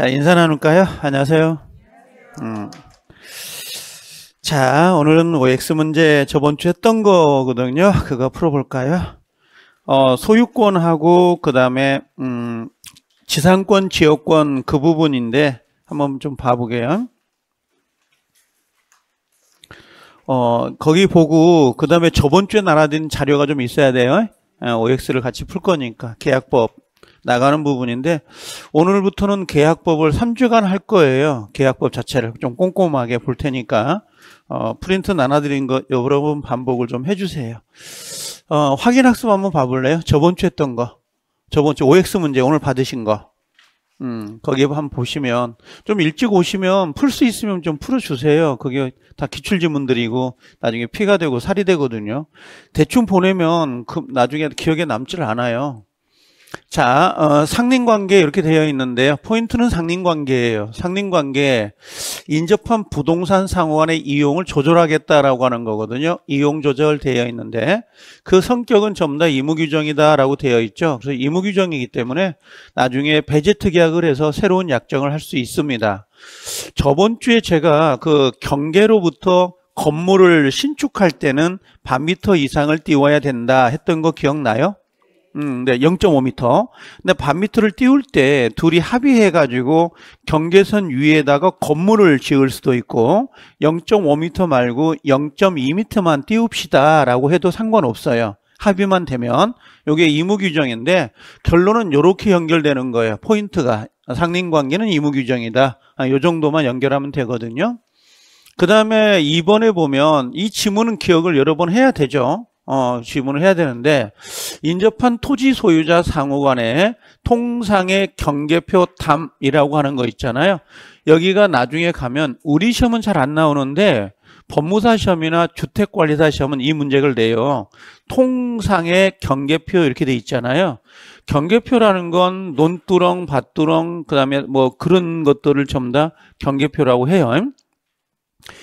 자, 인사 나눌까요? 안녕하세요. 음. 자, 오늘은 OX 문제 저번 주에 했던 거거든요. 그거 풀어볼까요? 어, 소유권하고, 그 다음에, 음, 지상권, 지역권 그 부분인데, 한번 좀 봐보게요. 어, 거기 보고, 그 다음에 저번 주에 날아든 자료가 좀 있어야 돼요. OX를 예, 같이 풀 거니까, 계약법. 나가는 부분인데 오늘부터는 계약법을 3주간 할 거예요. 계약법 자체를 좀 꼼꼼하게 볼 테니까 어, 프린트 나눠드린 거 여러 번 반복을 좀 해주세요. 어, 확인 학습 한번 봐볼래요? 저번 주 했던 거. 저번 주 OX 문제 오늘 받으신 거. 음, 거기 한번 보시면 좀 일찍 오시면 풀 수 있으면 좀 풀어주세요. 그게 다 기출지문들이고 나중에 피가 되고 살이 되거든요. 대충 보내면 그 나중에 기억에 남질 않아요. 자, 어, 상린관계 이렇게 되어 있는데요. 포인트는 상린관계예요. 상린관계 인접한 부동산 상호간의 이용을 조절하겠다라고 하는 거거든요. 이용 조절 되어 있는데 그 성격은 전부 다 의무규정이다라고 되어 있죠. 그래서 의무규정이기 때문에 나중에 배제특약을 해서 새로운 약정을 할 수 있습니다. 저번 주에 제가 그 경계로부터 건물을 신축할 때는 반미터 이상을 띄워야 된다 했던 거 기억나요? 음, 네, 0.5m. 근데 반미터를 띄울 때 둘이 합의해가지고 경계선 위에다가 건물을 지을 수도 있고 0.5m 말고 0.2m만 띄웁시다라고 해도 상관없어요. 합의만 되면 이게 이무규정인데 결론은 이렇게 연결되는 거예요. 포인트가 상린관계는 이무규정이다. 아, 요 정도만 연결하면 되거든요. 그 다음에 2번에 보면 이 지문은 기억을 여러 번 해야 되죠. 어, 질문을 해야 되는데 인접한 토지 소유자 상호 간에 통상의 경계표 담이라고 하는 거 있잖아요. 여기가 나중에 가면 우리 시험은 잘 안 나오는데 법무사 시험이나 주택관리사 시험은 이 문제를 내요. 통상의 경계표 이렇게 돼 있잖아요. 경계표라는 건 논두렁, 밭두렁, 그 다음에 뭐 그런 것들을 전부 다 경계표라고 해요.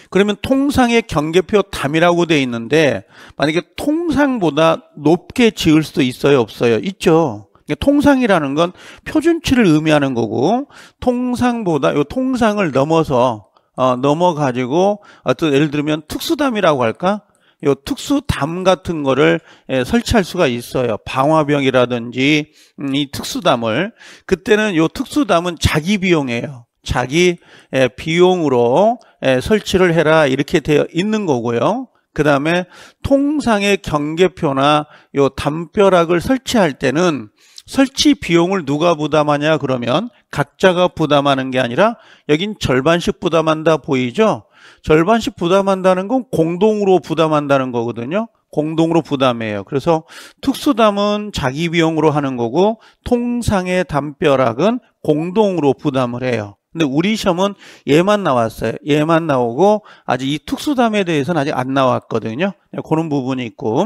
그러면 통상의 경계표 담이라고 돼 있는데 만약에 통상보다 높게 지을 수도 있어요, 없어요? 있죠. 그러니까 통상이라는 건 표준치를 의미하는 거고 통상보다 요 통상을 넘어서 어, 넘어가지고 어떤 예를 들면 특수담이라고 할까? 요 특수담 같은 거를 예, 설치할 수가 있어요. 방화병이라든지 음, 이 특수담을 그때는 요 특수담은 자기 비용이에요. 자기 예, 비용으로 예, 설치를 해라 이렇게 되어 있는 거고요. 그 다음에 통상의 경계표나 요 담벼락을 설치할 때는 설치 비용을 누가 부담하냐 그러면 각자가 부담하는 게 아니라 여긴 절반씩 부담한다 보이죠? 절반씩 부담한다는 건 공동으로 부담한다는 거거든요. 공동으로 부담해요. 그래서 특수담은 자기 비용으로 하는 거고 통상의 담벼락은 공동으로 부담을 해요. 근데 우리 시험은 얘만 나왔어요. 얘만 나오고 아직 이 특수담에 대해서는 아직 안 나왔거든요. 네, 그런 부분이 있고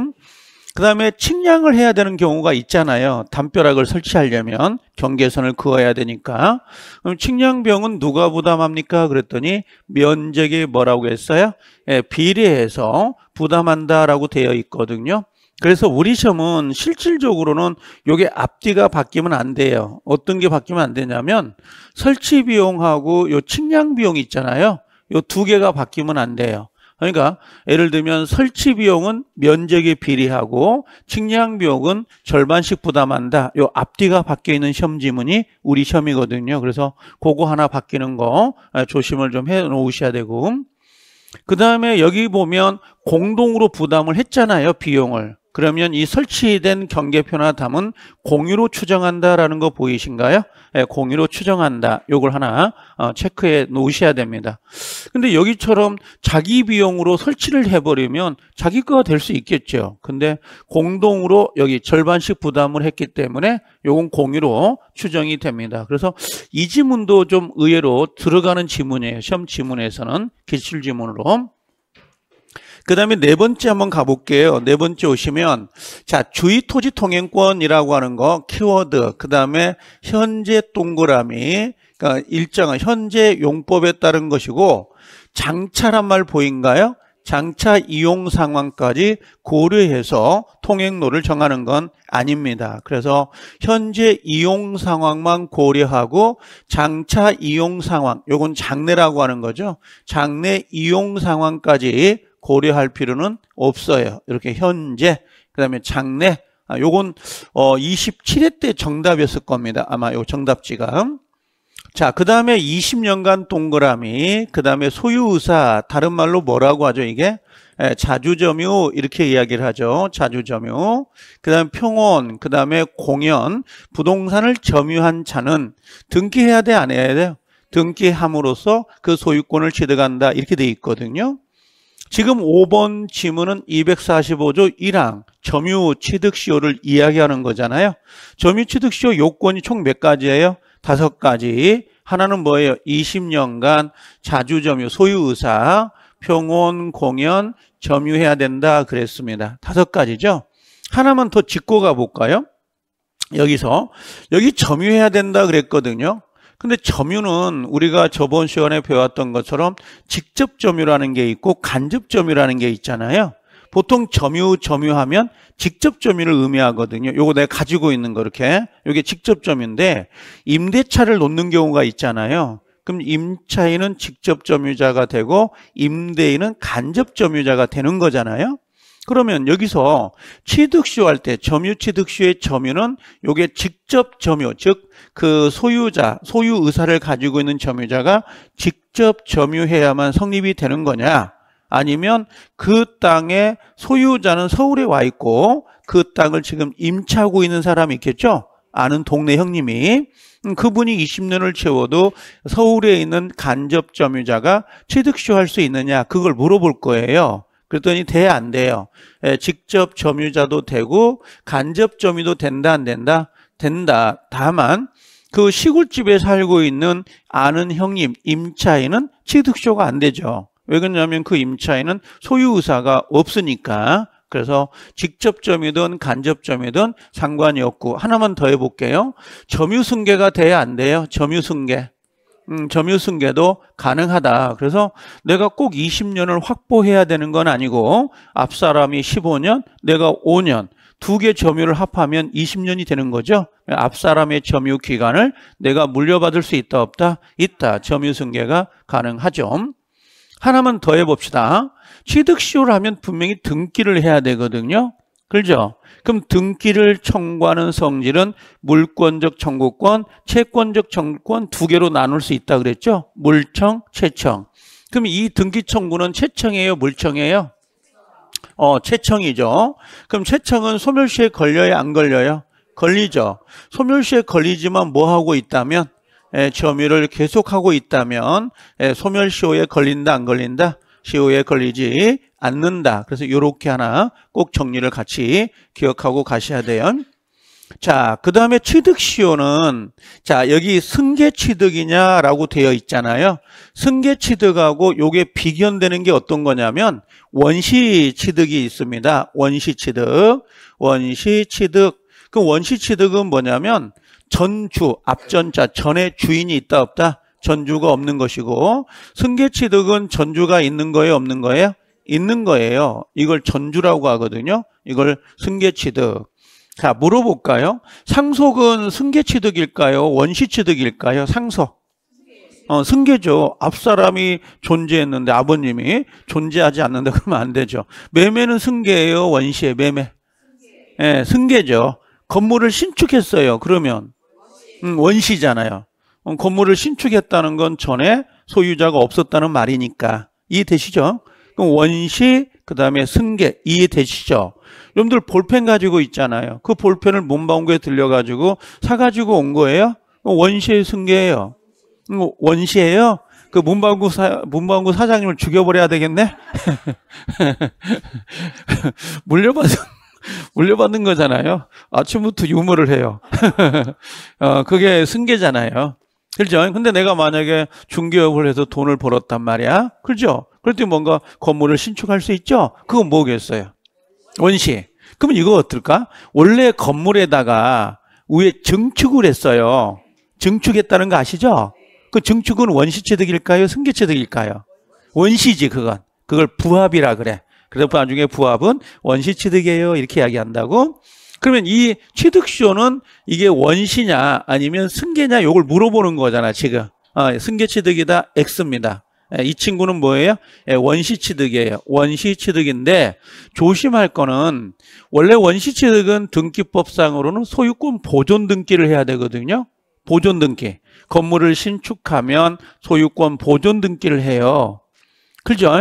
그 다음에 측량을 해야 되는 경우가 있잖아요. 담벼락을 설치하려면 경계선을 그어야 되니까. 그럼 측량병은 누가 부담합니까? 그랬더니 면적이 뭐라고 했어요? 예, 비례해서 부담한다라고 되어 있거든요. 그래서 우리 시험은 실질적으로는 요게 앞뒤가 바뀌면 안 돼요. 어떤 게 바뀌면 안 되냐면 설치 비용하고 요 측량 비용 있잖아요. 요 두 개가 바뀌면 안 돼요. 그러니까 예를 들면 설치 비용은 면적에 비례하고 측량 비용은 절반씩 부담한다. 요 앞뒤가 바뀌어 있는 시험 지문이 우리 시험이거든요. 그래서 그거 하나 바뀌는 거 예, 조심을 좀 해 놓으셔야 되고. 그다음에 여기 보면 공동으로 부담을 했잖아요, 비용을. 그러면 이 설치된 경계표나 담은 공유로 추정한다라는 거 보이신가요? 예, 공유로 추정한다. 요걸 하나 어, 체크해 놓으셔야 됩니다. 근데 여기처럼 자기 비용으로 설치를 해버리면 자기 거가 될 수 있겠죠. 근데 공동으로 여기 절반씩 부담을 했기 때문에 요건 공유로 추정이 됩니다. 그래서 이 지문도 좀 의외로 들어가는 지문이에요. 시험 지문에서는 기출 지문으로. 그 다음에 네 번째 한번 가볼게요. 네 번째 오시면, 자, 주의 토지 통행권이라고 하는 거, 키워드, 그 다음에 현재 동그라미, 그러니까 일정한 현재 용법에 따른 것이고, 장차란 말 보인가요? 장차 이용 상황까지 고려해서 통행로를 정하는 건 아닙니다. 그래서 현재 이용 상황만 고려하고 장차 이용 상황, 요건 장래라고 하는 거죠. 장래 이용 상황까지 고려할 필요는 없어요. 이렇게 현재, 그 다음에 장래, 아, 요건 어, 27회 때 정답이었을 겁니다. 아마 요 정답지가. 자, 그 다음에 20년간 동그라미, 그 다음에 소유의사, 다른 말로 뭐라고 하죠, 이게? 예, 자주점유, 이렇게 이야기를 하죠. 자주점유. 그 다음에 평온, 그 다음에 공연, 부동산을 점유한 자는 등기해야 돼, 안 해야 돼요? 등기함으로써 그 소유권을 취득한다, 이렇게 돼 있거든요. 지금 5번 지문은 245조 1항 점유 취득 시효를 이야기하는 거잖아요. 점유 취득 시효 요건이 총 몇 가지예요? 다섯 가지. 하나는 뭐예요? 20년간 자주 점유 소유 의사 평온 공연 점유해야 된다 그랬습니다. 다섯 가지죠. 하나만 더 짚고 가 볼까요? 여기서 여기 점유해야 된다 그랬거든요. 근데 점유는 우리가 저번 시간에 배웠던 것처럼 직접 점유라는 게 있고 간접 점유라는 게 있잖아요. 보통 점유, 점유하면 직접 점유를 의미하거든요. 요거 내가 가지고 있는 거 이렇게. 요게 직접 점유인데 임대차를 놓는 경우가 있잖아요. 그럼 임차인은 직접 점유자가 되고 임대인은 간접 점유자가 되는 거잖아요. 그러면 여기서 취득시효 할때 점유취득시효의 점유는 요게 직접 점유 즉 그 소유자 소유 의사를 가지고 있는 점유자가 직접 점유해야만 성립이 되는 거냐 아니면 그 땅의 소유자는 서울에 와 있고 그 땅을 지금 임차하고 있는 사람이 있겠죠 아는 동네 형님이 음, 그분이 20년을 채워도 서울에 있는 간접 점유자가 취득시효 할수 있느냐 그걸 물어볼 거예요 그랬더니 돼 안 돼요. 예, 직접 점유자도 되고 간접 점유도 된다 안 된다? 된다. 다만 그 시골집에 살고 있는 아는 형님 임차인은 취득쇼가 안 되죠. 왜 그러냐면 그 임차인은 소유 의사가 없으니까 그래서 직접점이든 간접점이든 상관이 없고 하나만 더 해볼게요. 점유승계가 돼야 안 돼요. 점유승계. 음, 점유승계도 가능하다. 그래서 내가 꼭 20년을 확보해야 되는 건 아니고 앞사람이 15년, 내가 5년 두 개 점유를 합하면 20년이 되는 거죠. 앞사람의 점유 기간을 내가 물려받을 수 있다 없다? 있다. 점유승계가 가능하죠. 하나만 더 해봅시다. 취득시효를 하면 분명히 등기를 해야 되거든요. 그렇죠? 그럼 등기를 청구하는 성질은 물권적 청구권, 채권적 청구권 두 개로 나눌 수 있다 그랬죠? 물청, 채청. 그럼 이 등기 청구는 채청이에요, 물청이에요? 어, 채청이죠. 그럼 채청은 소멸시에 걸려요, 안 걸려요? 걸리죠. 소멸시에 걸리지만 뭐 하고 있다면 예, 점유를 계속하고 있다면 예, 소멸시효에 걸린다 안 걸린다? 시효에 걸리지 않는다. 그래서 이렇게 하나 꼭 정리를 같이 기억하고 가셔야 돼요. 자, 그 다음에 취득시효는, 자, 여기 승계취득이냐라고 되어 있잖아요. 승계취득하고 요게 비견되는 게 어떤 거냐면, 원시취득이 있습니다. 원시취득. 원시취득. 그 원시취득은 뭐냐면, 전주, 앞전자, 전에 주인이 있다 없다? 전주가 없는 것이고, 승계취득은 전주가 있는 거예요, 없는 거예요? 있는 거예요. 이걸 전주라고 하거든요. 이걸 승계취득. 자, 물어볼까요? 상속은 승계취득일까요? 원시취득일까요? 상속. 어, 승계죠. 앞 사람이 존재했는데 아버님이 존재하지 않는다 그러면 안 되죠. 매매는 승계예요. 원시의 매매. 예, 네, 승계죠. 건물을 신축했어요. 그러면 음, 원시잖아요. 어, 건물을 신축했다는 건 전에 소유자가 없었다는 말이니까 이해되시죠? 원시, 그 다음에 승계, 이해되시죠? 여러분들 볼펜 가지고 있잖아요. 그 볼펜을 문방구에 들려가지고 사가지고 온 거예요? 원시의 승계예요. 원시예요? 그 문방구 사, 문방구 사장님을 죽여버려야 되겠네? 물려받은, 물려받는 거잖아요. 아침부터 유머를 해요. 어, 그게 승계잖아요. 그렇죠? 근데 내가 만약에 중개업을 해서 돈을 벌었단 말이야. 그죠 그랬더니 뭔가 건물을 신축할 수 있죠? 그건 뭐겠어요? 원시. 그럼 이거 어떨까? 원래 건물에다가 위에 증축을 했어요. 증축했다는 거 아시죠? 그 증축은 원시체득일까요? 승계체득일까요? 원시지 그건. 그걸 부합이라 그래. 그래서 나중에 부합은 원시취득이에요. 이렇게 이야기한다고. 그러면 이 취득쇼는 이게 원시냐 아니면 승계냐 요걸 물어보는 거잖아 지금. 어, 승계 취득이다 X입니다. 예, 이 친구는 뭐예요? 예, 원시 취득이에요. 원시 취득인데 조심할 거는 원래 원시 취득은 등기법상으로는 소유권 보존 등기를 해야 되거든요. 보존 등기. 건물을 신축하면 소유권 보존 등기를 해요. 그죠?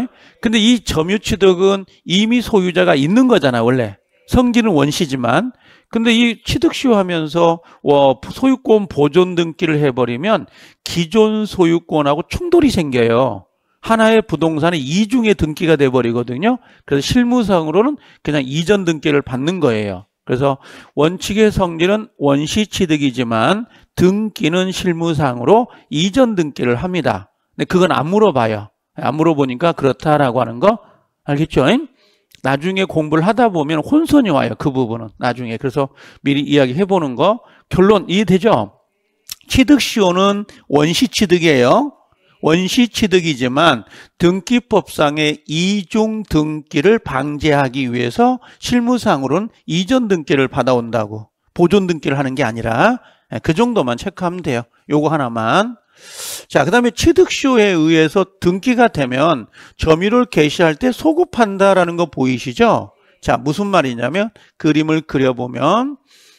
근데 이 점유취득은 이미 소유자가 있는 거잖아, 원래. 성기는 원시지만 근데 이 취득시효 하면서 어, 소유권 보존 등기를 해버리면 기존 소유권하고 충돌이 생겨요. 하나의 부동산의 이중의 등기가 돼버리거든요. 그래서 실무상으로는 그냥 이전 등기를 받는 거예요. 그래서 원칙의 성질은 원시 취득이지만 등기는 실무상으로 이전 등기를 합니다. 근데 그건 안 물어봐요. 안 물어보니까 그렇다라고 하는 거 알겠죠? 나중에 공부를 하다 보면 혼선이 와요. 그 부분은 나중에. 그래서 미리 이야기해 보는 거. 결론 이해되죠? 취득시효는 원시취득이에요. 원시취득이지만 등기법상의 이중 등기를 방지하기 위해서 실무상으로는 이전 등기를 받아온다고. 보존 등기를 하는 게 아니라 예, 그 정도만 체크하면 돼요. 요거 하나만. 자, 그 다음에 취득시효에 의해서 등기가 되면 점유를 개시할 때 소급한다라는 거 보이시죠? 자, 무슨 말이냐면 그림을 그려보면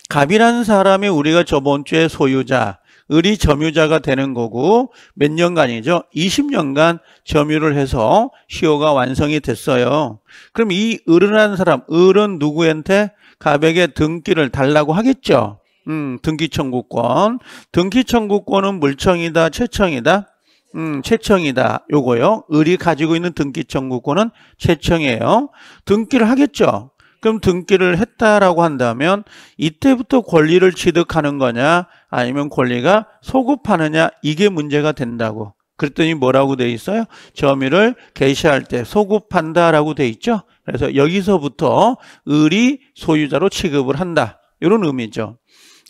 갑이라는 사람이 우리가 저번 주에 소유자, 을이 점유자가 되는 거고 몇 년간이죠? 20년간 점유를 해서 시효가 완성이 됐어요. 그럼 이을이한 사람, 을은 누구한테 갑에게 등기를 달라고 하겠죠? 음, 등기청구권. 등기청구권은 물청이다, 채청이다? 음, 채청이다. 요거요. 을이 가지고 있는 등기청구권은 채청이에요. 등기를 하겠죠. 그럼 등기를 했다라고 한다면 이때부터 권리를 취득하는 거냐 아니면 권리가 소급하느냐 이게 문제가 된다고. 그랬더니 뭐라고 돼 있어요? 점유를 개시할 때 소급한다라고 돼 있죠. 그래서 여기서부터 을이 소유자로 취급을 한다. 이런 의미죠.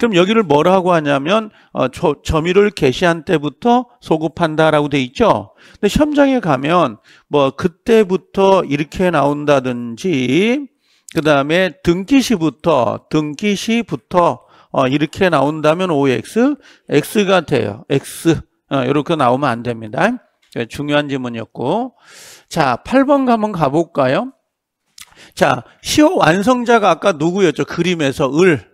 그럼 여기를 뭐라고 하냐면 어, 저, 점유를 개시한 때부터 소급한다라고 돼 있죠. 근데 시험장에 가면 뭐 그때부터 이렇게 나온다든지 그다음에 등기시부터 등기시부터 어, 이렇게 나온다면 OX X가 돼요. X 어, 이렇게 나오면 안 됩니다. 예, 중요한 질문이었고 자 8번 가면 가볼까요? 자 시호 완성자가 아까 누구였죠? 그림에서 을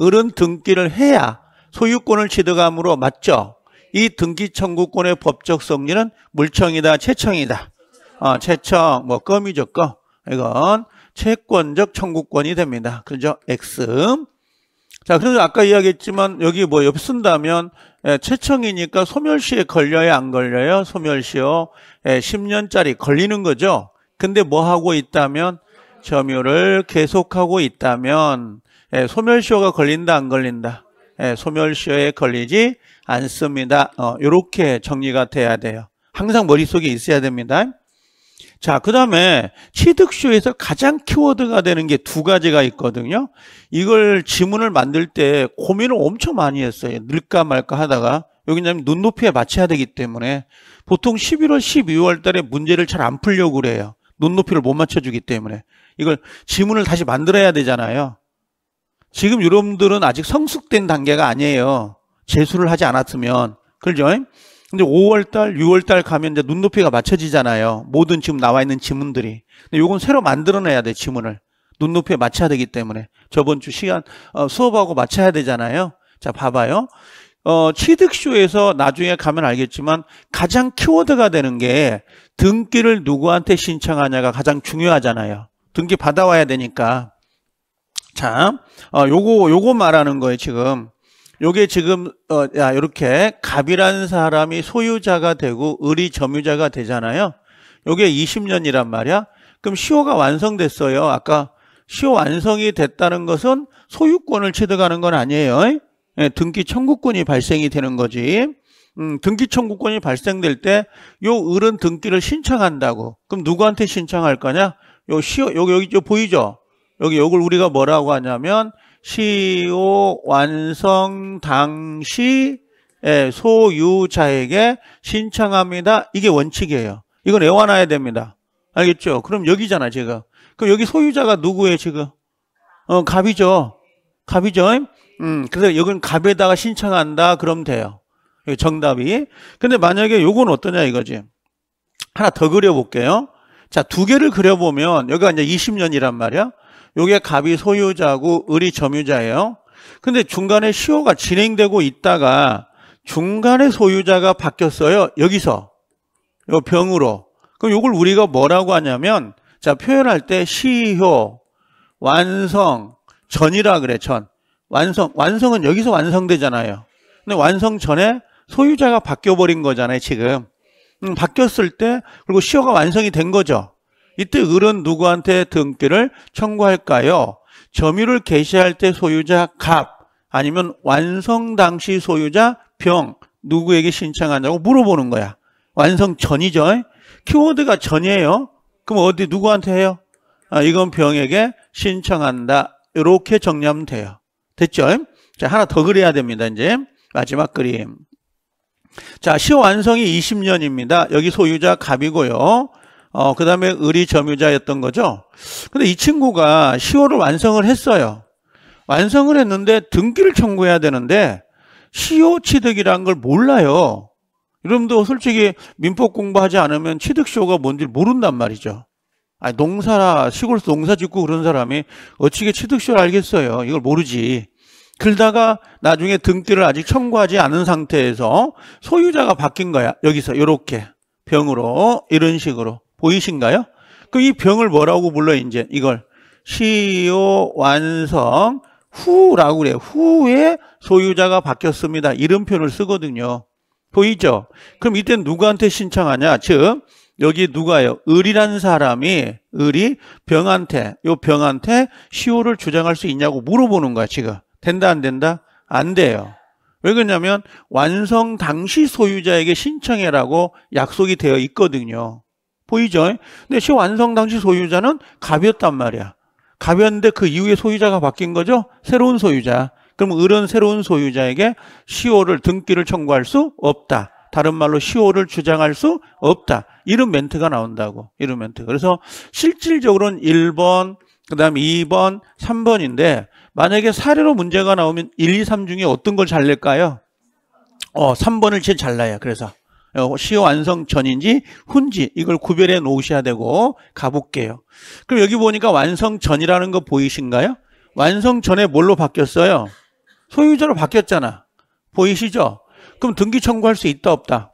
을은 등기를 해야 소유권을 취득함으로 맞죠? 이 등기 청구권의 법적 성리은 물청이다, 채청이다. 어, 채청, 뭐 껌이죠, 껌. 이건 채권적 청구권이 됩니다. 그죠? X. 자, 그래서 아까 이야기했지만 여기 뭐옆 쓴다면 예, 채청이니까 소멸시에 걸려야 안 걸려요? 소멸시요. 예, 10년짜리 걸리는 거죠. 근데 뭐 하고 있다면 점유를 계속하고 있다면 예, 소멸시효가 걸린다 안 걸린다. 예, 소멸시효에 걸리지 않습니다. 이렇게 어, 정리가 돼야 돼요. 항상 머릿속에 있어야 됩니다. 자, 그 다음에 취득쇼에서 가장 키워드가 되는 게 두 가지가 있거든요. 이걸 지문을 만들 때 고민을 엄청 많이 했어요. 늘까 말까 하다가. 여기냐면 눈높이에 맞춰야 되기 때문에 보통 11월, 12월 달에 문제를 잘 안 풀려고 그래요. 눈높이를 못 맞춰주기 때문에. 이걸 지문을 다시 만들어야 되잖아요. 지금 여러분들은 아직 성숙된 단계가 아니에요. 재수를 하지 않았으면. 그죠? 근데 5월달, 6월달 가면 이제 눈높이가 맞춰지잖아요. 모든 지금 나와 있는 지문들이. 근데 요건 새로 만들어내야 돼, 지문을. 눈높이에 맞춰야 되기 때문에. 저번 주 시간, 어, 수업하고 맞춰야 되잖아요. 자, 봐봐요. 어, 취득쇼에서 나중에 가면 알겠지만 가장 키워드가 되는 게 등기를 누구한테 신청하냐가 가장 중요하잖아요. 등기 받아와야 되니까. 자, 어, 요거 요거 말하는 거예요 지금. 요게 지금 어, 야 이렇게 갑이라는 사람이 소유자가 되고 을이 점유자가 되잖아요. 요게 20년이란 말이야. 그럼 시효가 완성됐어요. 아까 시효 완성이 됐다는 것은 소유권을 취득하는 건 아니에요. 예, 등기 청구권이 발생이 되는 거지. 음, 등기 청구권이 발생될 때 요 을은 등기를 신청한다고. 그럼 누구한테 신청할 거냐? 요 시효 여기 여기 보이죠? 여기 요걸 우리가 뭐라고 하냐면 시오 완성 당시 소유자에게 신청합니다. 이게 원칙이에요. 이건 외워놔야 됩니다. 알겠죠? 그럼 여기잖아, 지금. 그럼 여기 소유자가 누구예요, 지금? 어, 갑이죠. 갑이죠. 음, 그래서 여기는 갑에다가 신청한다. 그럼 돼요. 정답이. 근데 만약에 요건 어떠냐 이거지. 하나 더 그려볼게요. 자, 두 개를 그려보면, 여기가 이제 20년이란 말이야. 요게 갑이 소유자고 을이 점유자예요. 근데 중간에 시효가 진행되고 있다가 중간에 소유자가 바뀌었어요. 여기서 요 병으로. 그럼 요걸 우리가 뭐라고 하냐면 자 표현할 때 시효, 완성, 전이라 그래 전. 완성, 완성은 여기서 완성되잖아요. 근데 완성 전에 소유자가 바뀌어버린 거잖아요 지금. 음, 바뀌었을 때 그리고 시효가 완성이 된 거죠. 이때 을은 누구한테 등기를 청구할까요? 점유를 개시할 때 소유자 갑 아니면 완성 당시 소유자 병 누구에게 신청하냐고 물어보는 거야. 완성 전이죠. 키워드가 전이에요. 그럼 어디 누구한테 해요? 아, 이건 병에게 신청한다. 이렇게 정리하면 돼요. 됐죠? 자, 하나 더 그려야 됩니다. 이제 마지막 그림. 자, 시 완성이 20년입니다. 여기 소유자 갑이고요. 어, 그 다음에 의리 점유자였던 거죠. 근데 이 친구가 시0호를 완성을 했어요. 완성을 했는데 등기를 청구해야 되는데 시효 취득이라는 걸 몰라요. 여러분도 솔직히 민법 공부하지 않으면 취득시효가 뭔지 모른단 말이죠. 아니, 농사라, 시골에서 농사 짓고 그런 사람이 어찌게 취득시효를 알겠어요. 이걸 모르지. 그러다가 나중에 등기를 아직 청구하지 않은 상태에서 소유자가 바뀐 거야. 여기서 요렇게 병으로 이런 식으로 보이신가요? 그이 병을 뭐라고 불러 이제 이걸 시효 완성 후라고 그래 후에 소유자가 바뀌었습니다. 이름표를 쓰거든요. 보이죠? 그럼 이때 누구한테 신청하냐? 즉 여기 누가요? 을이라 사람이 을이 병한테 요 병한테 시효를 주장할 수 있냐고 물어보는 거야 지금. 된다 안 된다? 안 돼요. 왜 그러냐면 완성 당시 소유자에게 신청해라고 약속이 되어 있거든요. 보이죠? 근데 시 완성 당시 소유자는 갑이었단 말이야. 갑이었는데 그 이후에 소유자가 바뀐 거죠? 새로운 소유자. 그럼 을은 새로운 소유자에게 시효를 등기를 청구할 수 없다. 다른 말로 시효를 주장할 수 없다. 이런 멘트가 나온다고. 이런 멘트. 그래서 실질적으로는 1번, 그다음 2번, 3번인데 만약에 사례로 문제가 나오면 1, 2, 3 중에 어떤 걸잘 낼까요? 어, 3번을 제일 잘라요 그래서 어, 시효 완성 전인지 훈지 이걸 구별해 놓으셔야 되고 가볼게요. 그럼 여기 보니까 완성 전이라는 거 보이신가요? 완성 전에 뭘로 바뀌었어요? 소유자로 바뀌었잖아. 보이시죠? 그럼 등기 청구할 수 있다 없다?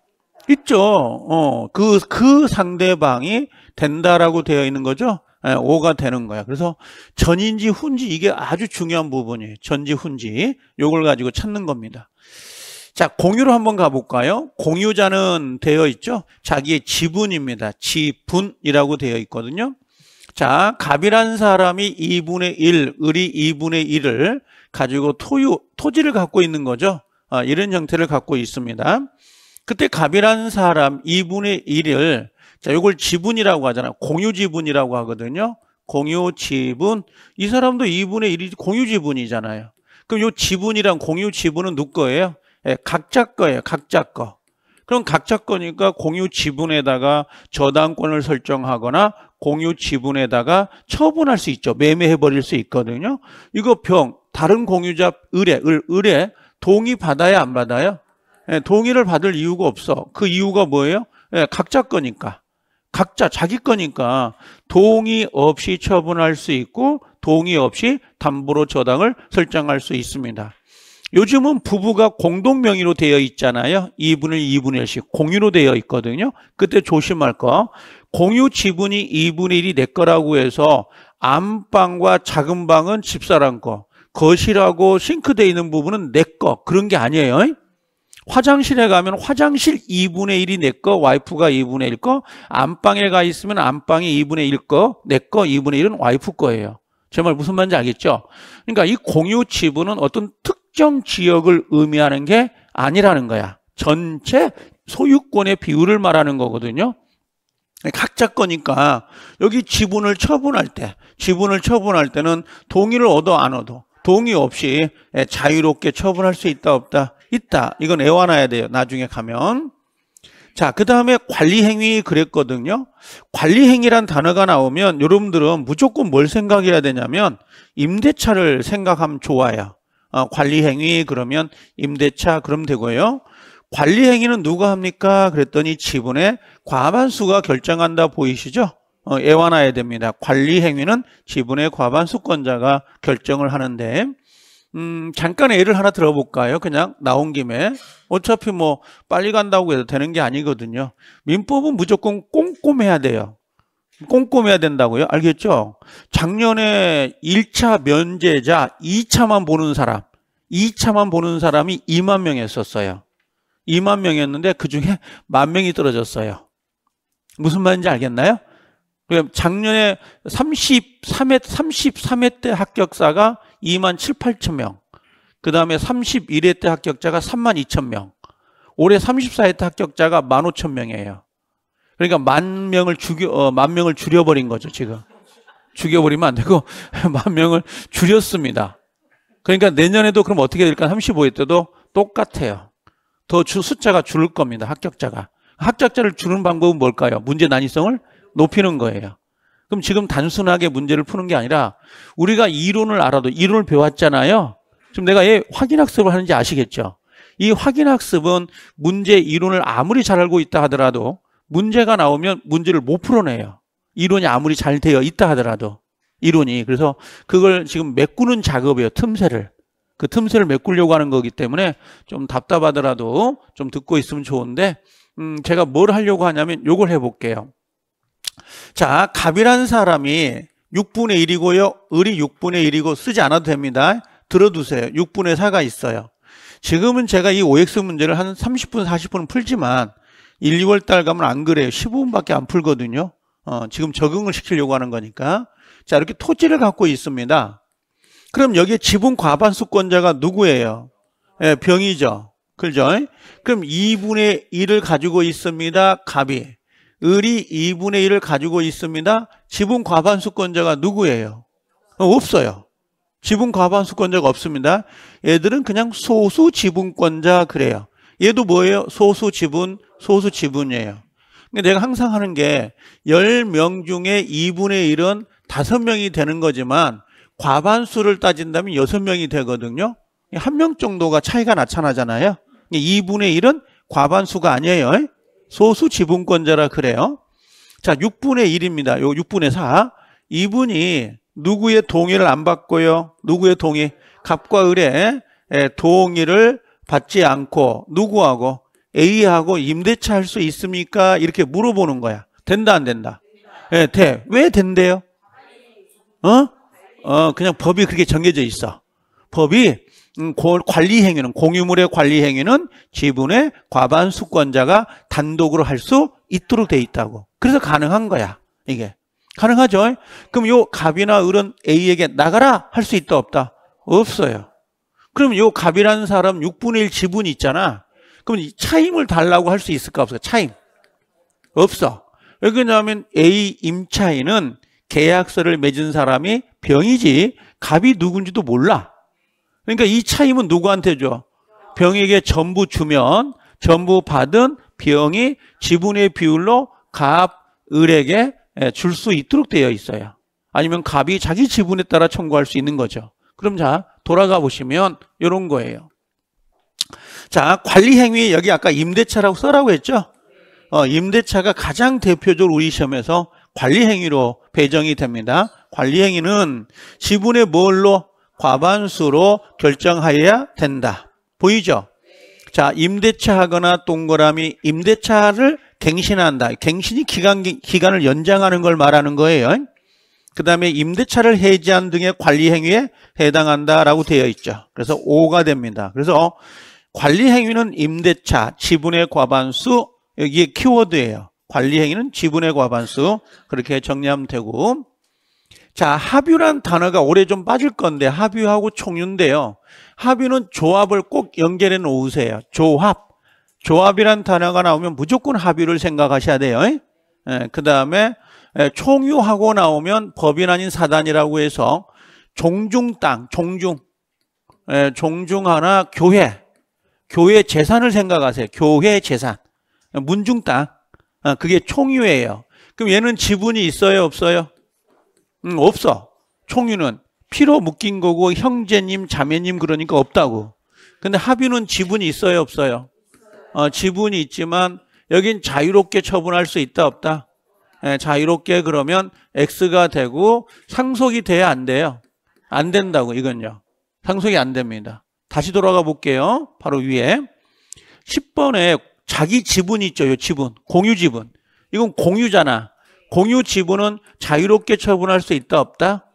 있죠. 어, 그, 그 상대방이 된다라고 되어 있는 거죠. 예, 5가 되는 거야. 그래서 전인지 훈지 이게 아주 중요한 부분이에요. 전지 훈지 요걸 가지고 찾는 겁니다. 자, 공유로 한번 가볼까요? 공유자는 되어 있죠? 자기의 지분입니다. 지분이라고 되어 있거든요. 자, 갑이라는 사람이 2분의 1, 을이 2분의 1을 가지고 토유, 토지를 갖고 있는 거죠. 아, 이런 형태를 갖고 있습니다. 그때 갑이라는 사람 2분의 1을 자, 요걸 지분이라고 하잖아요. 공유 지분이라고 하거든요. 공유 지분. 이 사람도 2분의 1이 공유 지분이잖아요. 그럼 요 지분이랑 공유 지분은 누구 거예요? 예, 각자 거예요. 각자 거. 그럼 각자 거니까 공유 지분에다가 저당권을 설정하거나 공유 지분에다가 처분할 수 있죠. 매매해 버릴 수 있거든요. 이거 병 다른 공유자 의뢰 을 의뢰 동의 받아야 안 받아요? 예, 동의를 받을 이유가 없어. 그 이유가 뭐예요? 예, 각자 거니까. 각자 자기 거니까 동의 없이 처분할 수 있고 동의 없이 담보로 저당을 설정할 수 있습니다. 요즘은 부부가 공동 명의로 되어 있잖아요. 2분의 2분의 1씩 공유로 되어 있거든요. 그때 조심할 거. 공유 지분이 2분의 1이 내 거라고 해서 안방과 작은 방은 집사람 거, 거실하고 싱크대 있는 부분은 내 거. 그런 게 아니에요. 화장실에 가면 화장실 2분의 1이 내 거, 와이프가 2분의 1 거, 안방에 가 있으면 안방이 2분의 1 거, 내거 2분의 1은 와이프 거예요. 제 말 무슨 말인지 알겠죠? 그러니까 이 공유 지분은 어떤 특 특정 지역을 의미하는 게 아니라는 거야. 전체 소유권의 비율을 말하는 거거든요. 각자 거니까 여기 지분을 처분할 때, 지분을 처분할 때는 동의를 얻어 안 얻어. 동의 없이 예, 자유롭게 처분할 수 있다 없다. 있다. 이건 애완해야 돼요. 나중에 가면. 자, 그 다음에 관리행위 그랬거든요. 관리행위란 단어가 나오면 여러분들은 무조건 뭘 생각해야 되냐면 임대차를 생각하면 좋아요. 어, 관리 행위 그러면 임대차 그럼 되고요. 관리 행위는 누가 합니까? 그랬더니 지분의 과반수가 결정한다 보이시죠? 어, 애완화해야 됩니다. 관리 행위는 지분의 과반수권자가 결정을 하는데 음, 잠깐 예를 하나 들어볼까요? 그냥 나온 김에 어차피 뭐 빨리 간다고 해도 되는 게 아니거든요. 민법은 무조건 꼼꼼해야 돼요. 꼼꼼해야 된다고요? 알겠죠? 작년에 1차 면제자 2차만 보는 사람, 2차만 보는 사람이 2만 명이었었어요. 2만 명이었는데 그중에 만 명이 떨어졌어요. 무슨 말인지 알겠나요? 작년에 33회, 33회 때합격자가 2만 7, 8천 명. 그 다음에 31회 때 합격자가 3만 2천 명. 올해 34회 때 합격자가 1만 5천 명이에요. 그러니까 만 명을 죽여 어, 만 명을 줄여버린 거죠 지금 죽여버리면 안 되고 만 명을 줄였습니다. 그러니까 내년에도 그럼 어떻게 될까? 3 5일 때도 똑같아요. 더 주, 숫자가 줄을 겁니다. 합격자가 합격자를 주는 방법은 뭘까요? 문제 난이성을 높이는 거예요. 그럼 지금 단순하게 문제를 푸는 게 아니라 우리가 이론을 알아도 이론을 배웠잖아요. 지금 내가 얘 확인 학습을 하는지 아시겠죠? 이 확인 학습은 문제 이론을 아무리 잘 알고 있다 하더라도 문제가 나오면 문제를 못 풀어내요. 이론이 아무리 잘 되어 있다 하더라도 이론이 그래서 그걸 지금 메꾸는 작업이에요. 틈새를 그 틈새를 메꾸려고 하는 거기 때문에 좀 답답하더라도 좀 듣고 있으면 좋은데 음, 제가 뭘 하려고 하냐면 요걸 해볼게요. 자, 갑이라는 사람이 6분의 1이고요. 을이 6분의 1이고 쓰지 않아도 됩니다. 들어두세요. 6분의 4가 있어요. 지금은 제가 이 OX 문제를 한 30분, 40분 풀지만 1, 2월 달 가면 안 그래요. 15분밖에 안 풀거든요. 어, 지금 적응을 시키려고 하는 거니까. 자, 이렇게 토지를 갖고 있습니다. 그럼 여기에 지분 과반수권자가 누구예요? 예, 병이죠. 그죠? 그럼 2분의 1을 가지고 있습니다. 갑이. 을이 2분의 1을 가지고 있습니다. 지분 과반수권자가 누구예요? 어, 없어요. 지분 과반수권자가 없습니다. 얘들은 그냥 소수 지분권자 그래요. 얘도 뭐예요? 소수 지분 소수 지분이에요. 근데 내가 항상 하는 게 10명 중에 2분의 1은 5명이 되는 거지만 과반수를 따진다면 6명이 되거든요. 한 명 정도가 차이가 나타나잖아요. 2분의 1은 과반수가 아니에요. 소수 지분권자라 그래요. 자, 6분의 1입니다. 요 6분의 4. 이분이 누구의 동의를 안 받고요. 누구의 동의? 갑과 을의 예, 동의를 받지 않고 누구하고 A하고 임대차 할 수 있습니까? 이렇게 물어보는 거야. 된다 안 된다? 예, 네, 돼. 왜 된대요? 어? 어, 그냥 법이 그렇게 정해져 있어. 법이 음, 관리 행위는 공유물의 관리 행위는 지분의 과반 수권자가 단독으로 할 수 있도록 돼 있다고. 그래서 가능한 거야. 이게 가능하죠. 그럼 요 갑이나 을은 A에게 나가라 할 수 있다 없다? 없어요. 그럼 요 갑이라는 사람 6분의 1 지분이 있잖아. 그럼 이 차임을 달라고 할 수 있을까 없을까? 차임. 없어. 왜 그러냐면 A 임차인은 계약서를 맺은 사람이 병이지 갑이 누군지도 몰라. 그러니까 이 차임은 누구한테 줘? 병에게 전부 주면 전부 받은 병이 지분의 비율로 갑, 을에게 예, 줄수 있도록 되어 있어요. 아니면 갑이 자기 지분에 따라 청구할 수 있는 거죠. 그럼 자, 돌아가 보시면 이런 거예요. 자, 관리 행위 여기 아까 임대차라고 써라고 했죠? 어, 임대차가 가장 대표적으로 우리 시험에서 관리 행위로 배정이 됩니다. 관리 행위는 지분의 뭘로 과반수로 결정하여야 된다. 보이죠? 자, 임대차 하거나 동그라미 임대차를 갱신한다. 갱신이 기간, 기간을 연장하는 걸 말하는 거예요. 그 다음에 임대차를 해지한 등의 관리 행위에 해당한다라고 되어 있죠. 그래서 5가 됩니다. 그래서 관리 행위는 임대차, 지분의 과반수 여기에 키워드예요. 관리 행위는 지분의 과반수 그렇게 정리하면 되고 자 합유란 단어가 올해 좀 빠질 건데 합유하고 총유인데요. 합유는 조합을 꼭 연결해 놓으세요. 조합. 조합이란 단어가 나오면 무조건 합유를 생각하셔야 돼요. 예, 예 그 다음에 예, 총유하고 나오면 법인 아닌 사단이라고 해서 종중 땅, 종중, 예, 종중 하나 교회 교회 재산을 생각하세요. 교회 재산. 문중 땅. 어, 그게 총유예요. 그럼 얘는 지분이 있어요, 없어요? 음, 없어. 총유는 피로 묶인 거고 형제님, 자매님 그러니까 없다고. 근데 합유는 지분이 있어요, 없어요? 어, 지분이 있지만 여긴 자유롭게 처분할 수 있다, 없다? 예, 자유롭게 그러면 X가 되고 상속이 돼야 안 돼요. 안 된다고 이건요. 상속이 안 됩니다. 다시 돌아가 볼게요. 바로 위에 10번에 자기 지분 있죠. 요 지분. 공유 지분. 이건 공유잖아. 공유 지분은 자유롭게 처분할 수 있다 없다?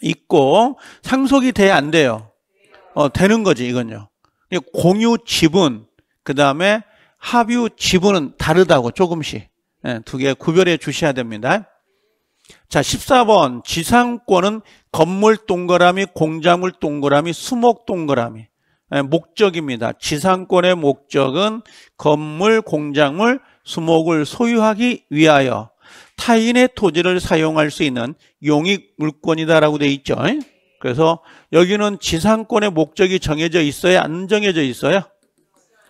있고 상속이 돼 안 돼요. 어, 되는 거지 이건요. 공유 지분 그다음에 합유 지분은 다르다고 조금씩 네, 예, 두개 구별해 주셔야 됩니다. 자, 14번 지상권은 건물 동그라미, 공작물 동그라미, 수목 동그라미. 예, 목적입니다. 지상권의 목적은 건물, 공작물, 수목을 소유하기 위하여 타인의 토지를 사용할 수 있는 용익 물권이다라고 돼 있죠. 예? 그래서 여기는 지상권의 목적이 정해져 있어야 안 정해져 있어요.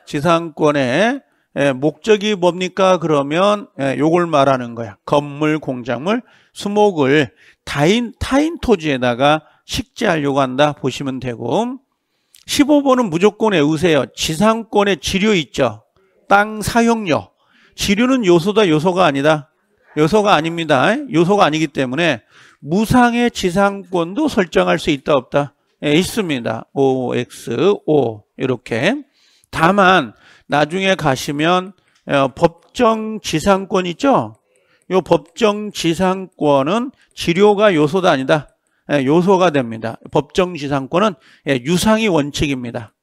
지상권의 예, 목적이 뭡니까? 그러면 요걸 말하는 거야. 건물, 공작물, 수목을 타인, 타인 토지에다가 식재하려고 한다 보시면 되고 15번은 무조건 외우세요. 지상권의 지료 있죠. 땅 사용료. 지료는 요소다 요소가 아니다. 요소가 아닙니다. 요소가 아니기 때문에 무상의 지상권도 설정할 수 있다 없다. 예, 있습니다. o x o 이렇게. 다만 나중에 가시면 어, 법정 지상권 있죠? 이 법정 지상권은 지료가 요소도 아니다. 예, 요소가 됩니다. 법정 지상권은 예, 유상이 원칙입니다.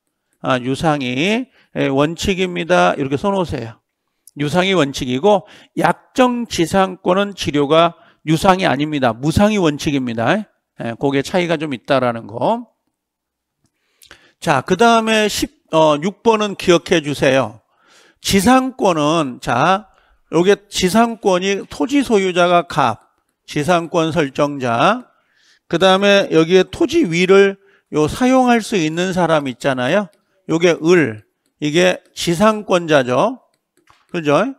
아, 유상이 예, 원칙입니다. 이렇게 써놓으세요. 유상이 원칙이고 약정 지상권은 지료가 유상이 아닙니다. 무상이 원칙입니다. 예, 그게 차이가 좀 있다라는 거. 자, 그 다음에 1 어, 6번은 기억해 주세요. 지상권은 자 여기 지상권이 토지 소유자가 갑, 지상권 설정자. 그 다음에 여기에 토지 위를 요 사용할 수 있는 사람 있잖아요. 요게 을. 이게 지상권자죠. 그죠?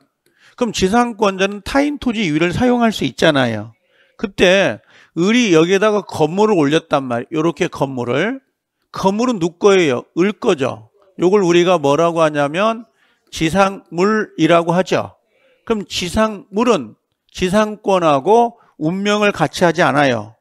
그럼 지상권자는 타인 토지 위를 사용할 수 있잖아요. 그때 을이 여기에다가 건물을 올렸단 말이에요. 이렇게 건물을. 건물은 누 거예요? 을 거죠. 요걸 우리가 뭐라고 하냐면 지상물이라고 하죠. 그럼 지상물은 지상권하고 운명을 같이 하지 않아요.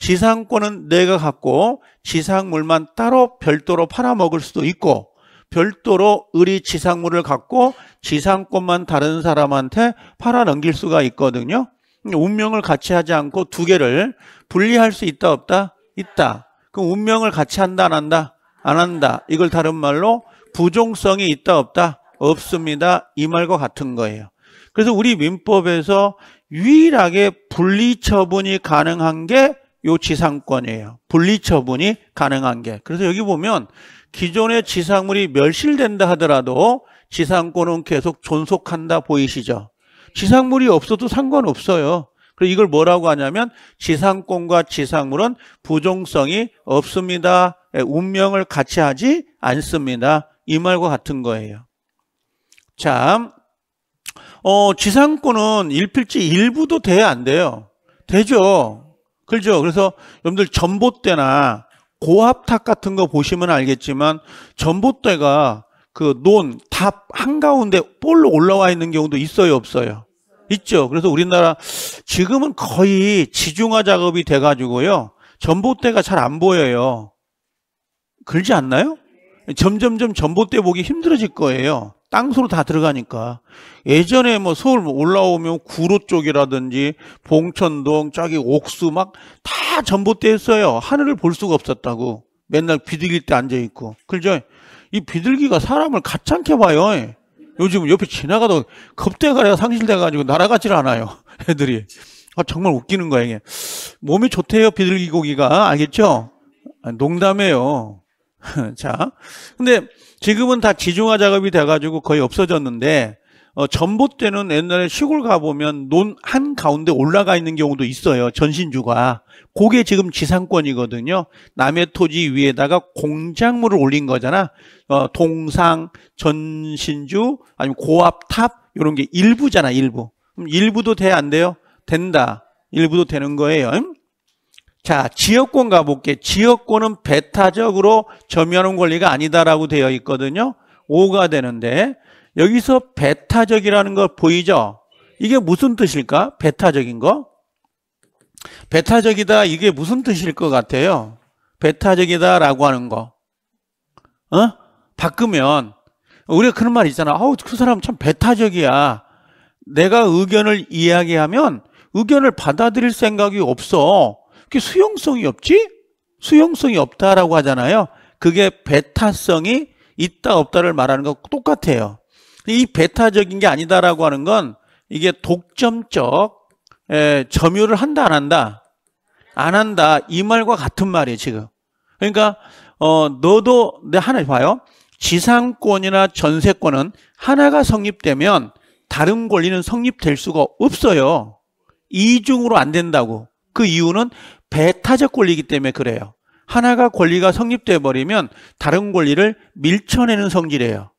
지상권은 내가 갖고 지상물만 따로 별도로 팔아먹을 수도 있고 별도로 을이 지상물을 갖고 지상권만 다른 사람한테 팔아넘길 수가 있거든요. 운명을 같이 하지 않고 두 개를 분리할 수 있다 없다? 있다. 그럼 운명을 같이 한다 안 한다? 안 한다. 이걸 다른 말로 부종성이 있다 없다? 없습니다. 이 말과 같은 거예요. 그래서 우리 민법에서 유일하게 분리처분이 가능한 게 요 지상권이에요. 분리처분이 가능한 게. 그래서 여기 보면 기존의 지상물이 멸실된다 하더라도 지상권은 계속 존속한다 보이시죠? 지상물이 없어도 상관없어요. 그래서 이걸 뭐라고 하냐면 지상권과 지상물은 부종성이 없습니다. 예, 운명을 같이 하지 않습니다. 이 말과 같은 거예요. 자, 어, 지상권은 일필지 일부도 돼, 안 돼요? 되죠. 그렇죠. 그래서 여러분들 전봇대나 고압탑 같은 거 보시면 알겠지만 전봇대가 그 논, 탑 한가운데 볼로 올라와 있는 경우도 있어요, 없어요? 있죠. 그래서 우리나라 지금은 거의 지중화 작업이 돼가지고요. 전봇대가 잘 안 보여요. 그러지 않나요? 점점점 전봇대 보기 힘들어질 거예요. 땅수로 다 들어가니까. 예전에 뭐 서울 뭐 올라오면 구로 쪽이라든지 봉천동, 저기 옥수 막 다 전봇대 했어요. 하늘을 볼 수가 없었다고. 맨날 비둘기 때 앉아있고. 그죠? 이 비둘기가 사람을 가찮게 봐요. 요즘 옆에 지나가도 겁대가리가 상실돼가지고 날아가질 않아요. 애들이. 아, 정말 웃기는 거야, 이게. 몸이 좋대요, 비둘기 고기가. 알겠죠? 아, 농담이에요. 자, 근데 지금은 다 지중화 작업이 돼가지고 거의 없어졌는데 어, 전봇대는 옛날에 시골 가보면 논 한 가운데 올라가 있는 경우도 있어요. 전신주가. 그게 지금 지상권이거든요. 남의 토지 위에다가 공작물을 올린 거잖아. 어, 동상, 전신주, 아니면 고압탑 이런 게 일부잖아, 일부. 그럼 일부도 돼안 돼요? 된다. 일부도 되는 거예요. 응? 음? 자, 지역권 가볼게. 지역권은 배타적으로 점유하는 권리가 아니다라고 되어 있거든요. 5가 되는데 여기서 배타적이라는 거 보이죠? 이게 무슨 뜻일까? 배타적인 거? 배타적이다 이게 무슨 뜻일 것 같아요? 배타적이다라고 하는 거. 어? 바꾸면 우리가 그런 말 있잖아. 아우 그 사람 참 배타적이야. 내가 의견을 이야기하면 의견을 받아들일 생각이 없어. 그게 수용성이 없지? 수용성이 없다라고 하잖아요. 그게 베타성이 있다 없다를 말하는 거 똑같아요. 이 베타적인 게 아니다라고 하는 건 이게 독점적 에, 점유를 한다 안 한다 안 한다 이 말과 같은 말이에요 지금. 그러니까 어, 너도 내 네, 하나 봐요. 지상권이나 전세권은 하나가 성립되면 다른 권리는 성립될 수가 없어요. 이중으로 안 된다고. 그 이유는 배타적 권리이기 때문에 그래요. 하나가 권리가 성립돼 버리면 다른 권리를 밀쳐내는 성질이에요.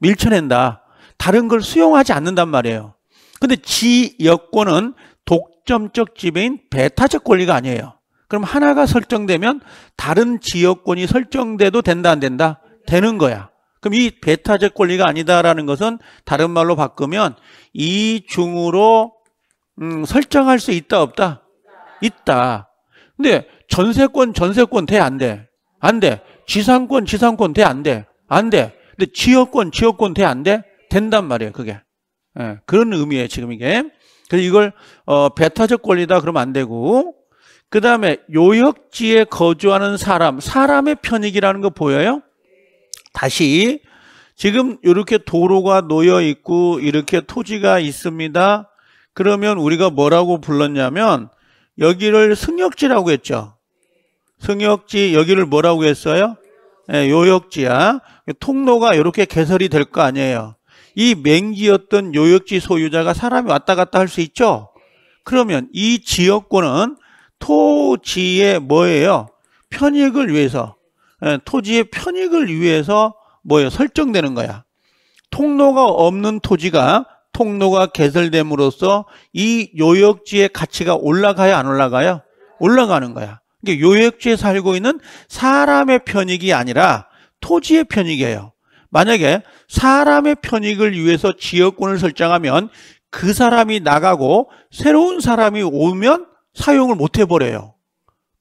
밀쳐낸다. 다른 걸 수용하지 않는단 말이에요. 근데 지 여권은 독점적 지배인 배타적 권리가 아니에요. 그럼 하나가 설정되면 다른 지역권이 설정돼도 된다 안 된다? 되는 거야. 그럼 이 배타적 권리가 아니다라는 것은 다른 말로 바꾸면 이중으로 음, 설정할 수 있다 없다? 있다. 근데 전세권 전세권 돼 안 돼? 안 돼. 지상권 지상권 돼 안 돼? 안 돼. 근데 지역권 지역권 돼 안 돼? 된단 말이에요. 그게. 예, 그런 의미예요. 지금 이게. 그래서 이걸 어, 배타적 권리다 그러면 안 되고 그 다음에 요역지에 거주하는 사람 사람의 편익이라는 거 보여요? 다시 지금 이렇게 도로가 놓여 있고 이렇게 토지가 있습니다. 그러면 우리가 뭐라고 불렀냐면 여기를 승역지라고 했죠. 승역지 여기를 뭐라고 했어요? 네, 요역지야. 통로가 이렇게 개설이 될 거 아니에요. 이 맹지였던 요역지 소유자가 사람이 왔다 갔다 할 수 있죠. 그러면 이 지역권은 토지의 뭐예요? 편익을 위해서 예, 토지의 편익을 위해서 뭐예요? 설정되는 거야. 통로가 없는 토지가 통로가 개설됨으로써 이 요역지의 가치가 올라가야 안 올라가요? 올라가는 거야. 이게 그러니까 요역지에 살고 있는 사람의 편익이 아니라 토지의 편익이에요. 만약에 사람의 편익을 위해서 지역권을 설정하면 그 사람이 나가고 새로운 사람이 오면 사용을 못 해버려요.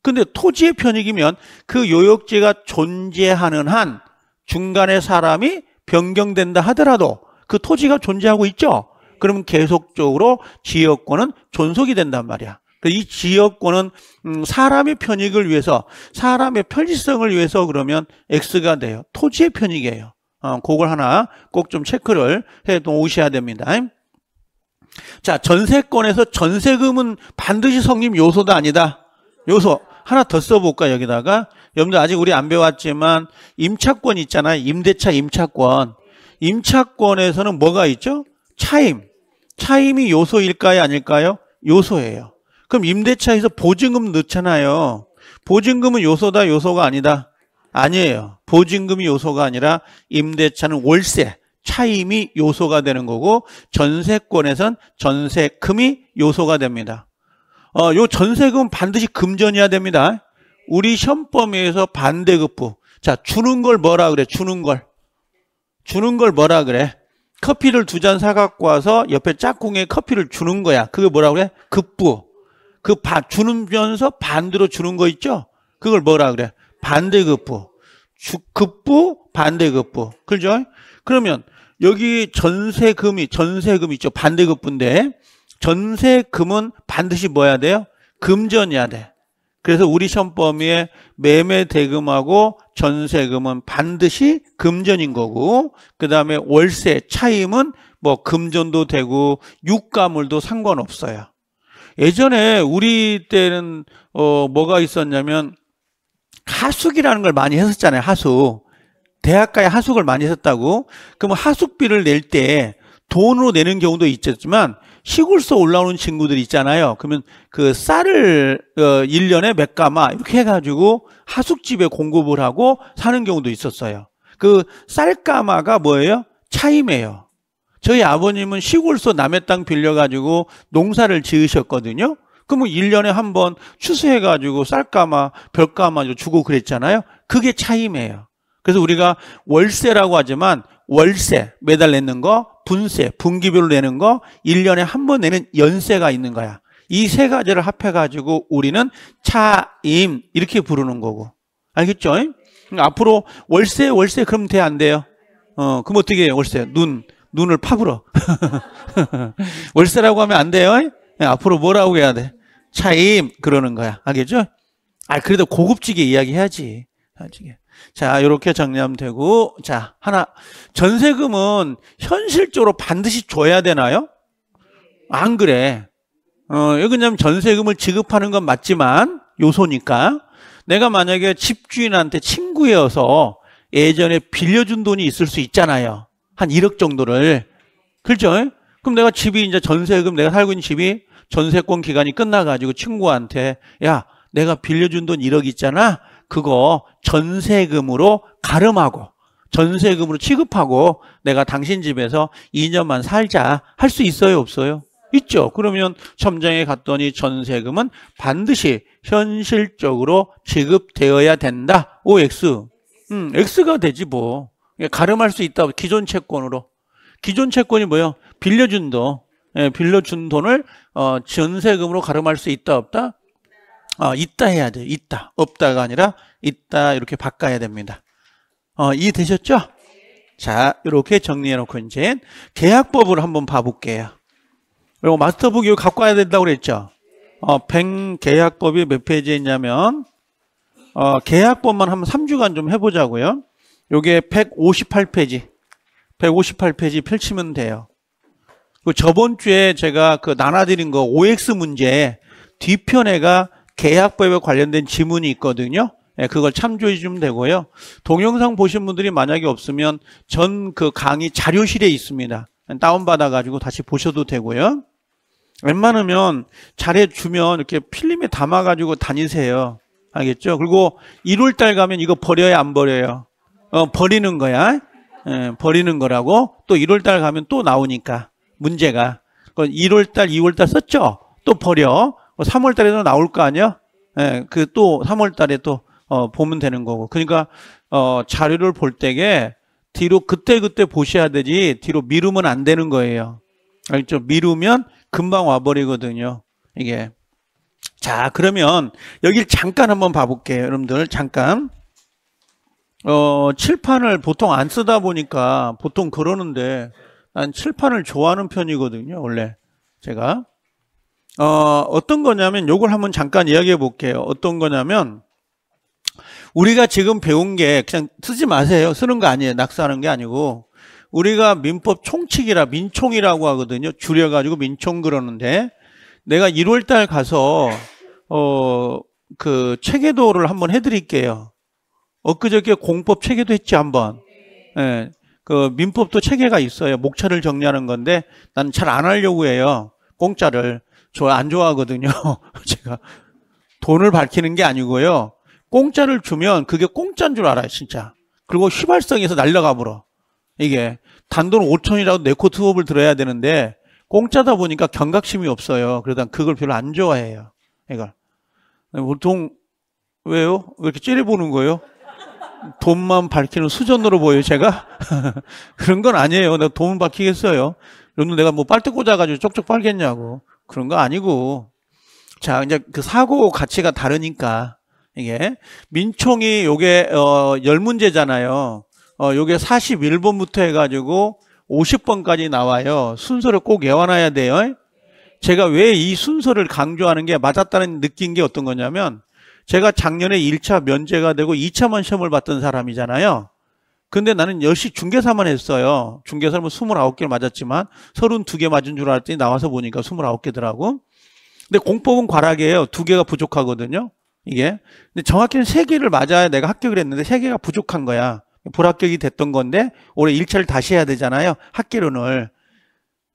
근데 토지의 편익이면 그 요역지가 존재하는 한 중간에 사람이 변경된다 하더라도 그 토지가 존재하고 있죠. 네. 그러면 계속적으로 지역권은 존속이 된단 말이야. 이 지역권은 음, 사람의 편익을 위해서 사람의 편리성을 위해서 그러면 X가 돼요. 토지의 편익이에요. 어, 그걸 하나 꼭 좀 체크를 해 놓으셔야 됩니다. 자 전세권에서 전세금은 반드시 성립 요소도 아니다. 요소 하나 더 써볼까 여기다가 여러분들 아직 우리 안 배웠지만 임차권 있잖아요. 임대차 임차권 임차권에서는 뭐가 있죠? 차임. 차임이 요소일까요? 아닐까요? 요소예요. 그럼 임대차에서 보증금 넣잖아요. 보증금은 요소다, 요소가 아니다. 아니에요. 보증금이 요소가 아니라 임대차는 월세, 차임이 요소가 되는 거고 전세권에선 전세금이 요소가 됩니다. 어, 요 전세금 은 반드시 금전이어야 됩니다. 우리 현험범위에서 반대급부. 자, 주는 걸 뭐라 그래? 주는 걸. 주는 걸 뭐라 그래? 커피를 두 잔 사갖고 와서 옆에 짝꿍에 커피를 주는 거야. 그게 뭐라 그래? 급부. 그 바, 주면서 반대로 주는 거 있죠? 그걸 뭐라 그래? 반대급부. 주, 급부, 반대급부. 그죠? 그러면 여기 전세금이, 전세금 있죠? 반대급부인데 전세금은 반드시 뭐야 돼요? 금전이야 돼. 그래서 우리 시험 범위에 매매 대금하고 전세금은 반드시 금전인 거고 그다음에 월세 차임은 뭐 금전도 되고 유가물도 상관없어요. 예전에 우리 때는 어 뭐가 있었냐면 하숙이라는 걸 많이 했었잖아요. 하숙. 대학가에 하숙을 많이 했었다고. 그럼 하숙비를 낼 때 돈으로 내는 경우도 있었지만 시골서 올라오는 친구들 있잖아요. 그러면 그 쌀을 어, 1년에 몇 가마 이렇게 해가지고 하숙집에 공급을 하고 사는 경우도 있었어요. 그 쌀가마가 뭐예요? 차임이에요. 저희 아버님은 시골서 남의 땅 빌려가지고 농사를 지으셨거든요. 그러면 1년에 한번 추수해가지고 쌀가마, 벼가마 주고 그랬잖아요. 그게 차임이에요. 그래서 우리가 월세라고 하지만 월세 매달 내는 거 분세, 분기별로 내는 거, 1년에 한 번 내는 연세가 있는 거야. 이 세 가지를 합해가지고 우리는 차임, 이렇게 부르는 거고. 알겠죠? 그러니까 앞으로 월세, 월세, 그럼 돼, 안 돼요? 어, 그럼 어떻게 해요, 월세? 눈, 눈을 파불어. 월세라고 하면 안 돼요? 예, 앞으로 뭐라고 해야 돼? 차임, 그러는 거야. 알겠죠? 아, 그래도 고급지게 이야기해야지. 알겠죠? 자, 이렇게 정리하면 되고. 자, 하나. 전세금은 현실적으로 반드시 줘야 되나요? 안 그래. 어, 왜냐면 그 전세금을 지급하는 건 맞지만 요소니까. 내가 만약에 집주인한테 친구여서 예전에 빌려준 돈이 있을 수 있잖아요. 한 1억 정도를. 그죠 그럼 내가 집이 이제 전세금 내가 살고 있는 집이 전세권 기간이 끝나가지고 친구한테 야 내가 빌려준 돈 1억 있잖아 그거 전세금으로 가름하고 전세금으로 취급하고 내가 당신 집에서 2년만 살자 할 수 있어요 없어요? 있죠. 그러면 첨장에 갔더니 전세금은 반드시 현실적으로 지급되어야 된다. OX. 음, X가 되지 뭐. 예, 가름할 수 있다. 기존 채권으로. 기존 채권이 뭐예요? 빌려준 돈. 예, 빌려준 돈을 어, 전세금으로 가름할 수 있다 없다? 어, 있다 해야 돼요. 있다. 없다가 아니라 있다 이렇게 바꿔야 됩니다. 어, 이해되셨죠? 자, 이렇게 정리해놓고 이제 계약법을 한번 봐볼게요. 그리고 마스터북 이거 갖고 와야 된다고 그랬죠? 어, 100 계약법이 몇 페이지에 있냐면 어, 계약법만 한번 3주간 좀 해보자고요. 요게 158페이지 158페이지 펼치면 돼요. 그 저번 주에 제가 그 나눠드린 거 OX 문제 뒤편에가 계약법에 관련된 지문이 있거든요. 예, 그걸 참조해 주면 되고요. 동영상 보신 분들이 만약에 없으면 전 그 강의 자료실에 있습니다. 다운받아가지고 다시 보셔도 되고요. 웬만하면 잘해주면 이렇게 필름에 담아가지고 다니세요. 알겠죠? 그리고 1월달 가면 이거 버려야 안 버려요? 어, 버리는 거야. 예, 버리는 거라고. 또 1월달 가면 또 나오니까 문제가. 그 1월달, 2월달 썼죠? 또 버려. 3월 어, 달에도 나올 거 아니야? 예, 그또 3월 달에 또 어, 보면 되는 거고. 그러니까 어, 자료를 볼 때에 뒤로 그때 그때 보셔야 되지 뒤로 미루면 안 되는 거예요. 알죠? 미루면 금방 와버리거든요. 이게. 자, 그러면 여길 잠깐 한번 봐볼게요. 여러분들 잠깐. 어, 칠판을 보통 안 쓰다 보니까 보통 그러는데 난 칠판을 좋아하는 편이거든요. 원래 제가. 어, 어떤 거냐면 요걸 한번 잠깐 이야기해 볼게요. 어떤 거냐면 우리가 지금 배운 게 그냥 쓰지 마세요. 쓰는 거 아니에요. 낙서하는 게 아니고 우리가 민법 총칙이라 민총이라고 하거든요. 줄여 가지고 민총 그러는데 내가 1월 달 가서 어그 체계도를 한번 해 드릴게요. 엊그저께 공법 체계도 했지 한번. 예. 그 민법도 체계가 있어요. 목차를 정리하는 건데 난 잘 안 하려고 해요. 공짜를. 저안 좋아하거든요. 제가 돈을 밝히는 게 아니고요. 공짜를 주면 그게 공짜인 줄 알아요, 진짜. 그리고 휘발성에서 날라가 버려. 이게 단돈 5천이라도 내코 수업을 들어야 되는데 공짜다 보니까 경각심이 없어요. 그러다 그걸 별로 안 좋아해요. 이걸 보통 왜요? 왜 이렇게 째려보는 거예요? 돈만 밝히는 수전으로 보여요, 제가? 그런 건 아니에요. 내가 돈을 밝히겠어요. 그러데 내가 뭐 빨대 꽂아가지고 쪽쪽 빨겠냐고. 그런 거 아니고 자 이제 그 사고 가치가 다르니까 이게 민총이 요게 어, 10문제잖아요 어, 요게 41번부터 해가지고 50번까지 나와요 순서를 꼭 외워놔야 돼요 제가 왜 이 순서를 강조하는 게 맞았다는 느낀 게 어떤 거냐면 제가 작년에 1차 면제가 되고 2차만 시험을 봤던 사람이잖아요 근데 나는 10시 중개사만 했어요. 중개사를 뭐 29개를 맞았지만 32개 맞은 줄 알았더니 나와서 보니까 29개더라고. 근데 공법은 과락이에요. 2개가 부족하거든요. 이게. 근데 정확히는 3개를 맞아야 내가 합격을 했는데 3개가 부족한 거야. 불합격이 됐던 건데 올해 1차를 다시 해야 되잖아요. 학기론을.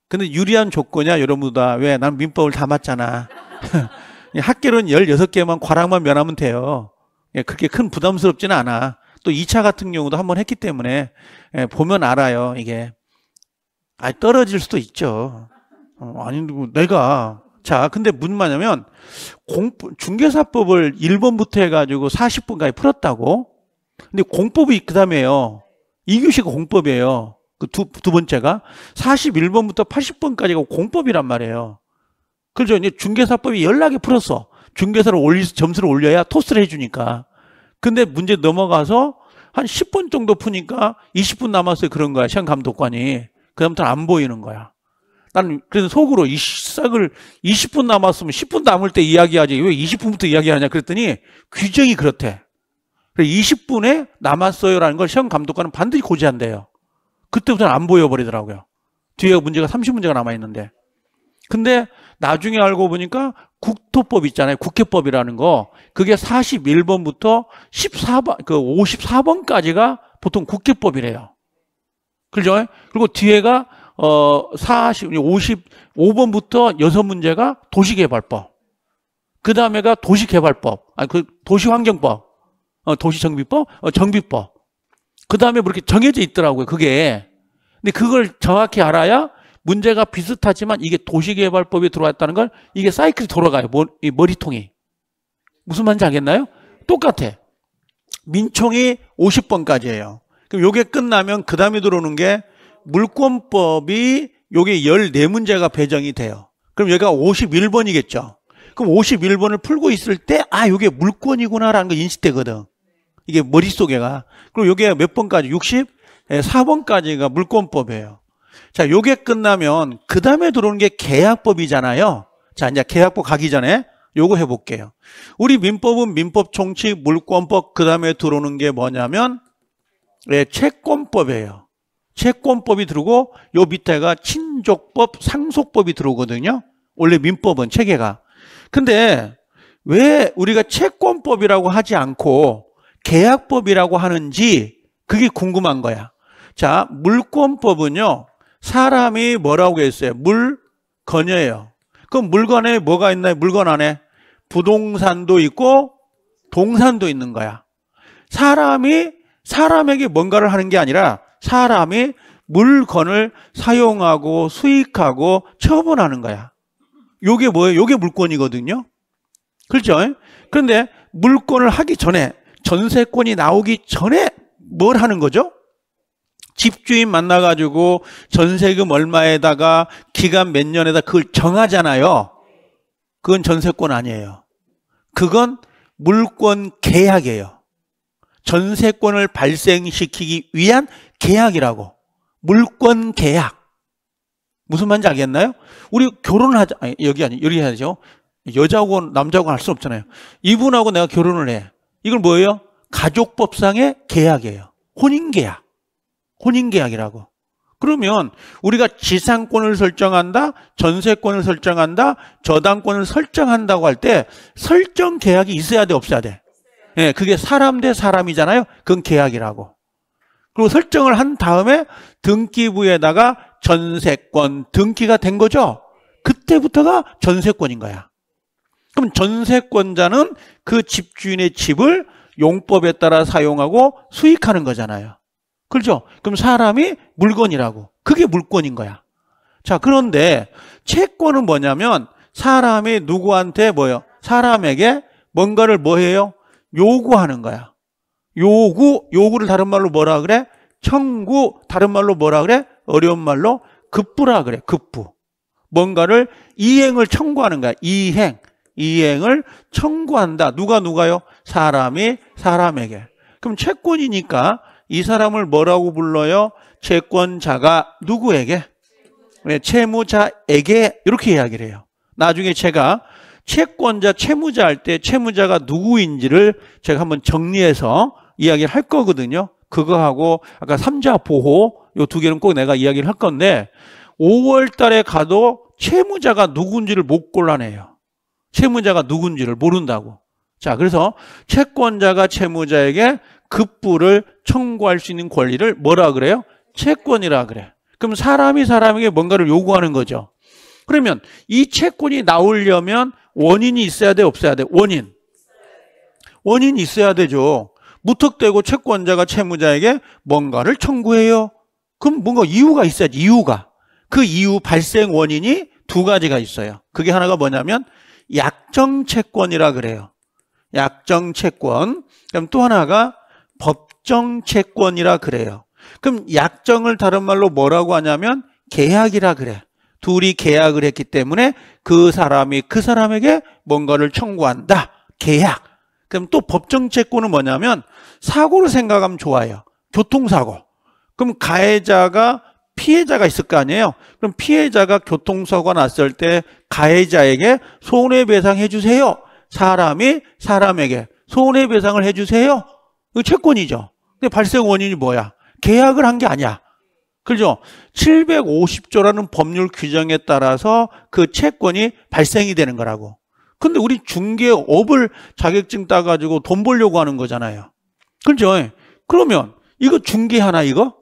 근데 유리한 조건이야, 여러분보다. 왜? 난 민법을 다 맞잖아. 학계론 16개만 과락만 면하면 돼요. 예, 그렇게 큰 부담스럽지는 않아. 또 2차 같은 경우도 한 번 했기 때문에 예, 보면 알아요. 이게 아 떨어질 수도 있죠. 어, 아니 뭐 내가 자 근데 무슨 말냐면 공 중개사법을 1번부터 해가지고 40분까지 풀었다고. 근데 공법이 그 다음에요. 2교시가 공법이에요. 그 두, 두 번째가 41번부터 80번까지가 공법이란 말이에요. 그렇죠. 이제 중개사법이 연락이 풀었어. 중개사를 올리, 점수를 올려야 토스를 해주니까. 근데 문제 넘어가서 한 10분 정도 푸니까 20분 남았어요. 그런 거야. 시험 감독관이. 그다음부터는 안 보이는 거야. 나는 그래서 속으로 이 싹을 20분 남았으면 10분 남을 때 이야기하지. 왜 20분부터 이야기하냐 그랬더니 규정이 그렇대. 20분에 남았어요라는 걸 시험 감독관은 반드시 고지한대요. 그때부터는 안 보여버리더라고요. 뒤에 문제가 30문제가 남아있는데. 근데 나중에 알고 보니까 국토법 있잖아요. 국회법이라는 거. 그게 41번부터 14번, 그 54번까지가 보통 국회법이래요. 그죠? 그리고 뒤에가, 어, 40, 55번부터 여섯 문제가 도시개발법. 그 다음에가 도시개발법. 아니, 그 도시환경법. 어, 도시정비법. 어, 정비법. 그 다음에 그렇게 뭐 정해져 있더라고요. 그게. 근데 그걸 정확히 알아야 문제가 비슷하지만 이게 도시개발법이 들어왔다는 걸 이게 사이클이 돌아가요. 머리, 뭐, 머리통이. 무슨 말인지 알겠나요? 똑같아. 민총이 50번까지예요. 그럼 요게 끝나면 그 다음에 들어오는 게 물권법이 요게 14문제가 배정이 돼요. 그럼 여기가 51번이겠죠. 그럼 51번을 풀고 있을 때 아, 요게 물권이구나라는 걸 인식되거든. 이게 머릿속에가. 그리고 요게 몇 번까지? 64번까지가 예, 물권법이에요. 자, 요게 끝나면 그 다음에 들어오는 게 계약법이잖아요. 자, 이제 계약법 가기 전에 요거 해볼게요. 우리 민법은 민법 총칙, 물권법, 그 다음에 들어오는 게 뭐냐면, 예, 채권법이에요. 채권법이 들어오고, 요 밑에가 친족법, 상속법이 들어오거든요. 원래 민법은 체계가. 근데 왜 우리가 채권법이라고 하지 않고 계약법이라고 하는지 그게 궁금한 거야. 자, 물권법은요, 사람이 뭐라고 했어요? 물건이에요. 그럼 물건에 뭐가 있나요? 물건 안에 부동산도 있고 동산도 있는 거야. 사람이 사람에게 뭔가를 하는 게 아니라 사람이 물건을 사용하고 수익하고 처분하는 거야. 요게 뭐예요? 요게 물건이거든요. 그렇죠? 그런데 물건을 하기 전에 전세권이 나오기 전에 뭘 하는 거죠? 집주인 만나가지고 전세금 얼마에다가 기간 몇 년에다 그걸 정하잖아요. 그건 전세권 아니에요. 그건 물권 계약이에요. 전세권을 발생시키기 위한 계약이라고. 물권 계약. 무슨 말인지 알겠나요? 우리 결혼하자. 아니, 여기 아니, 여기 해야죠. 여자하고 남자하고 할 수 없잖아요. 이분하고 내가 결혼을 해. 이걸 뭐예요? 가족법상의 계약이에요. 혼인 계약. 혼인계약이라고. 그러면 우리가 지상권을 설정한다, 전세권을 설정한다, 저당권을 설정한다고 할 때 설정 계약이 있어야 돼, 없어야 돼? 예, 네, 그게 사람 대 사람이잖아요. 그건 계약이라고. 그리고 설정을 한 다음에 등기부에다가 전세권 등기가 된 거죠. 그때부터가 전세권인 거야. 그럼 전세권자는 그 집주인의 집을 용법에 따라 사용하고 수익하는 거잖아요. 그렇죠? 그럼 사람이 물건이라고. 그게 물권인 거야. 자, 그런데 채권은 뭐냐면 사람이 누구한테 뭐예요? 사람에게 뭔가를 뭐해요? 요구하는 거야. 요구, 요구를 다른 말로 뭐라 그래? 청구, 다른 말로 뭐라 그래? 어려운 말로 급부라 그래. 급부. 뭔가를 이행을 청구하는 거야. 이행. 이행을 청구한다. 누가 누가요? 사람이 사람에게. 그럼 채권이니까 이 사람을 뭐라고 불러요? 채권자가 누구에게? 네, 채무자에게 이렇게 이야기를 해요. 나중에 제가 채권자, 채무자 할 때 채무자가 누구인지를 제가 한번 정리해서 이야기를 할 거거든요. 그거하고 아까 삼자 보호 요두 개는 꼭 내가 이야기를 할 건데 5월 달에 가도 채무자가 누군지를 못 골라내요. 채무자가 누군지를 모른다고. 자, 그래서 채권자가 채무자에게 급부를 청구할 수 있는 권리를 뭐라 그래요? 채권이라 그래. 그럼 사람이 사람에게 뭔가를 요구하는 거죠. 그러면 이 채권이 나오려면 원인이 있어야 돼, 없어야 돼? 원인. 원인이 있어야 되죠. 무턱대고 채권자가 채무자에게 뭔가를 청구해요. 그럼 뭔가 이유가 있어야지, 이유가. 그 이유 발생 원인이 두 가지가 있어요. 그게 하나가 뭐냐면 약정 채권이라 그래요. 약정 채권. 그럼 또 하나가 법정 채권이라 그래요. 그럼 약정을 다른 말로 뭐라고 하냐면 계약이라 그래. 둘이 계약을 했기 때문에 그 사람이 그 사람에게 뭔가를 청구한다. 계약. 그럼 또 법정 채권은 뭐냐면 사고를 생각하면 좋아요. 교통사고. 그럼 가해자가 피해자가 있을 거 아니에요. 그럼 피해자가 교통사고가 났을 때 가해자에게 손해배상 해주세요. 사람이 사람에게 손해배상을 해주세요. 채권이죠. 근데 발생 원인이 뭐야? 계약을 한 게 아니야. 그죠? 750조라는 법률 규정에 따라서 그 채권이 발생이 되는 거라고. 근데 우리 중개업을 자격증 따가지고 돈 벌려고 하는 거잖아요. 그죠? 그러면 이거 중개 하나 이거?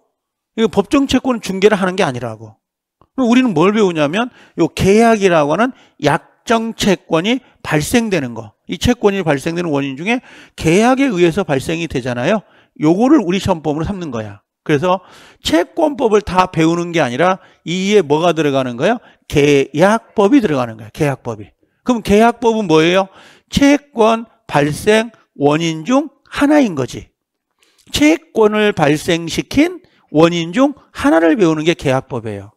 이거 법정 채권은 중개를 하는 게 아니라고. 우리는 뭘 배우냐면 요 계약이라고 하는 약정 채권이 발생되는 거. 이 채권이 발생되는 원인 중에 계약에 의해서 발생이 되잖아요. 요거를 우리 시험법으로 삼는 거야. 그래서 채권법을 다 배우는 게 아니라 이에 뭐가 들어가는 거예요? 계약법이 들어가는 거예요. 계약법이. 그럼 계약법은 뭐예요? 채권 발생 원인 중 하나인 거지. 채권을 발생시킨 원인 중 하나를 배우는 게 계약법이에요.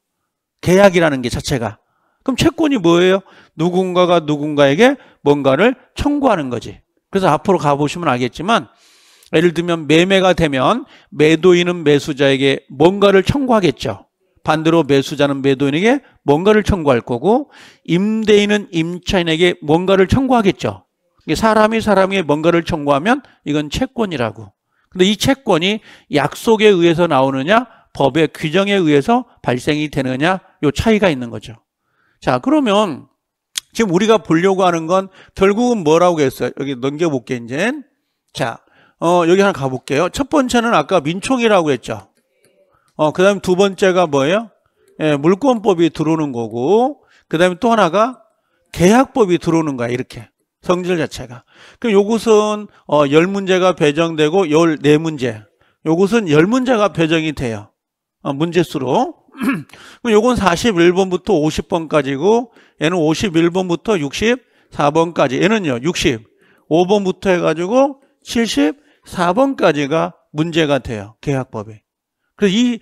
계약이라는 게 자체가. 그럼 채권이 뭐예요? 누군가가 누군가에게 뭔가를 청구하는 거지. 그래서 앞으로 가보시면 알겠지만 예를 들면 매매가 되면 매도인은 매수자에게 뭔가를 청구하겠죠. 반대로 매수자는 매도인에게 뭔가를 청구할 거고 임대인은 임차인에게 뭔가를 청구하겠죠. 사람이 사람에게 뭔가를 청구하면 이건 채권이라고. 근데 이 채권이 약속에 의해서 나오느냐 법의 규정에 의해서 발생이 되느냐 요 차이가 있는 거죠. 자 그러면 지금 우리가 보려고 하는 건 결국은 뭐라고 했어요? 여기 넘겨볼게 이제. 자, 어, 여기 하나 가볼게요. 첫 번째는 아까 민총이라고 했죠. 어, 그 다음에 두 번째가 뭐예요? 예, 물권법이 들어오는 거고, 그 다음에 또 하나가 계약법이 들어오는 거야, 이렇게. 성질 자체가. 그럼 요것은, 어, 열문제가 배정되고, 열 네 문제 요것은 열문제가 배정이 돼요. 어, 문제수로. 그럼 요건 41번부터 50번까지고, 얘는 51번부터 64번까지. 얘는요, 65번부터 해가지고 74번까지가 문제가 돼요. 계약법에. 그래서 이,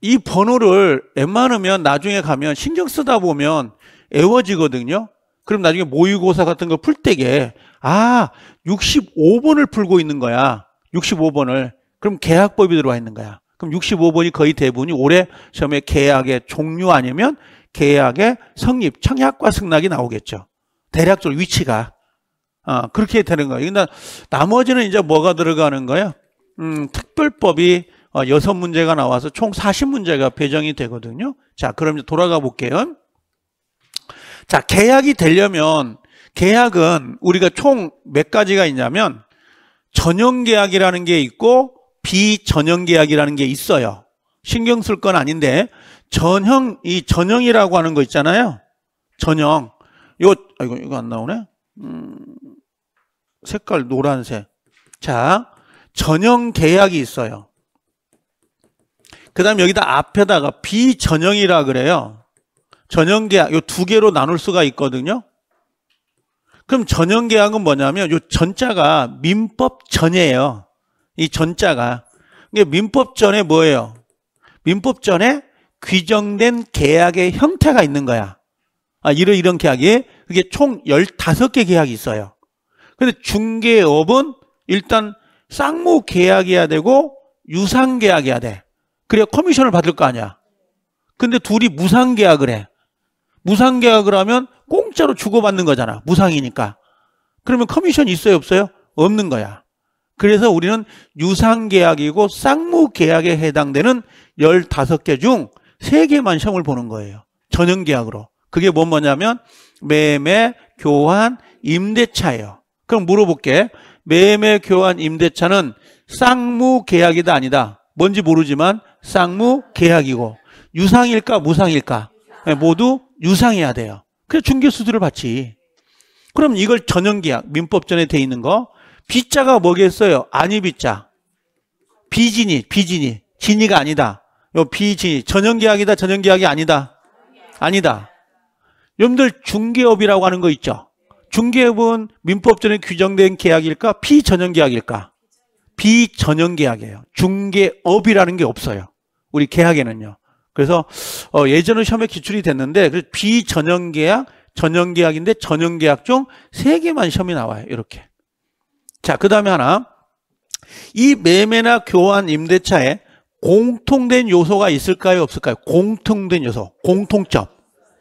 이 번호를 웬만하면 나중에 가면 신경 쓰다 보면 애워지거든요. 그럼 나중에 모의고사 같은 거 풀 때게 아, 65번을 풀고 있는 거야. 65번을. 그럼 계약법이 들어와 있는 거야. 그럼 65번이 거의 대부분이 올해 시험에 계약의 종류 아니면 계약의 성립, 청약과 승낙이 나오겠죠. 대략적으로 위치가. 어, 그렇게 되는 거예요. 근데 나머지는 이제 뭐가 들어가는 거예요? 음, 특별법이 어, 6문제가 나와서 총 40문제가 배정이 되거든요. 자, 그럼 이제 돌아가 볼게요. 자, 계약이 되려면 계약은 우리가 총 몇 가지가 있냐면 전형 계약이라는 게 있고 비전형 계약이라는 게 있어요. 신경 쓸 건 아닌데 전형 이 전형이라고 하는 거 있잖아요. 전형. 이거 아이고 이거 안 나오네. 음, 색깔 노란색. 자, 전형 계약이 있어요. 그다음 에 여기다 앞에다가 비전형이라 그래요. 전형 계약 이두 개로 나눌 수가 있거든요. 그럼 전형 계약은 뭐냐면 이 전자가 민법 전이에요. 이 전자가. 이게 민법 전에 뭐예요? 민법 전에 규정된 계약의 형태가 있는 거야. 아, 이런, 이런 계약이. 그게 총 15개 계약이 있어요. 근데 중개업은 일단 쌍무 계약이어야 되고 유상 계약이어야 돼. 그래야 커미션을 받을 거 아니야. 근데 둘이 무상 계약을 해. 무상 계약을 하면 공짜로 주고받는 거잖아. 무상이니까. 그러면 커미션 있어요, 없어요? 없는 거야. 그래서 우리는 유상 계약이고 쌍무 계약에 해당되는 15개 중세 개만 시험을 보는 거예요. 전형 계약으로. 그게 뭐 뭐냐면 매매, 교환, 임대차예요. 그럼 물어볼게. 매매, 교환, 임대차는 쌍무 계약이다 아니다. 뭔지 모르지만 쌍무 계약이고 유상일까 무상일까 네, 모두 유상해야 돼요. 그래서 중개수수료를 받지. 그럼 이걸 전형계약 민법전에 돼 있는 거 비자가 뭐겠어요? 아니 비자. 비진이 비진이 진이가 아니다. 요 BG 전형계약이다 전형계약이 아니다 아니다 여러분들 중개업이라고 하는 거 있죠 중개업은 민법전에 규정된 계약일까 비전형계약일까 비전형계약이에요 중개업이라는 게 없어요 우리 계약에는요 그래서 어, 예전에 시험에 기출이 됐는데 그래서 비전형계약 전형계약인데 전형계약 중 세개만 시험이 나와요 이렇게 자그 다음에 하나 이 매매나 교환 임대차에 공통된 요소가 있을까요? 없을까요? 공통된 요소, 공통점.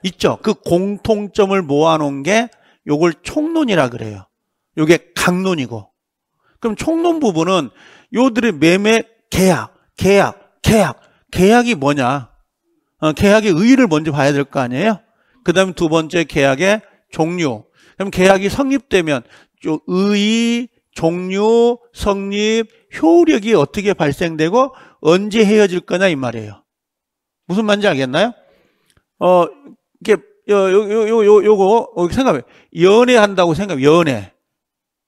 있죠? 그 공통점을 모아놓은 게 요걸 총론이라 그래요. 요게 각론이고 그럼 총론 부분은 요들의 매매 계약, 계약, 계약. 계약이 뭐냐? 어, 계약의 의의를 먼저 봐야 될 거 아니에요? 그 다음에 두 번째 계약의 종류. 그럼 계약이 성립되면 의의, 종류, 성립, 효력이 어떻게 발생되고 언제 헤어질 거냐 이 말이에요. 무슨 말인지 알겠나요? 어, 이게 요, 요, 요, 요, 요거 어, 생각해. 연애한다고 생각해. 연애.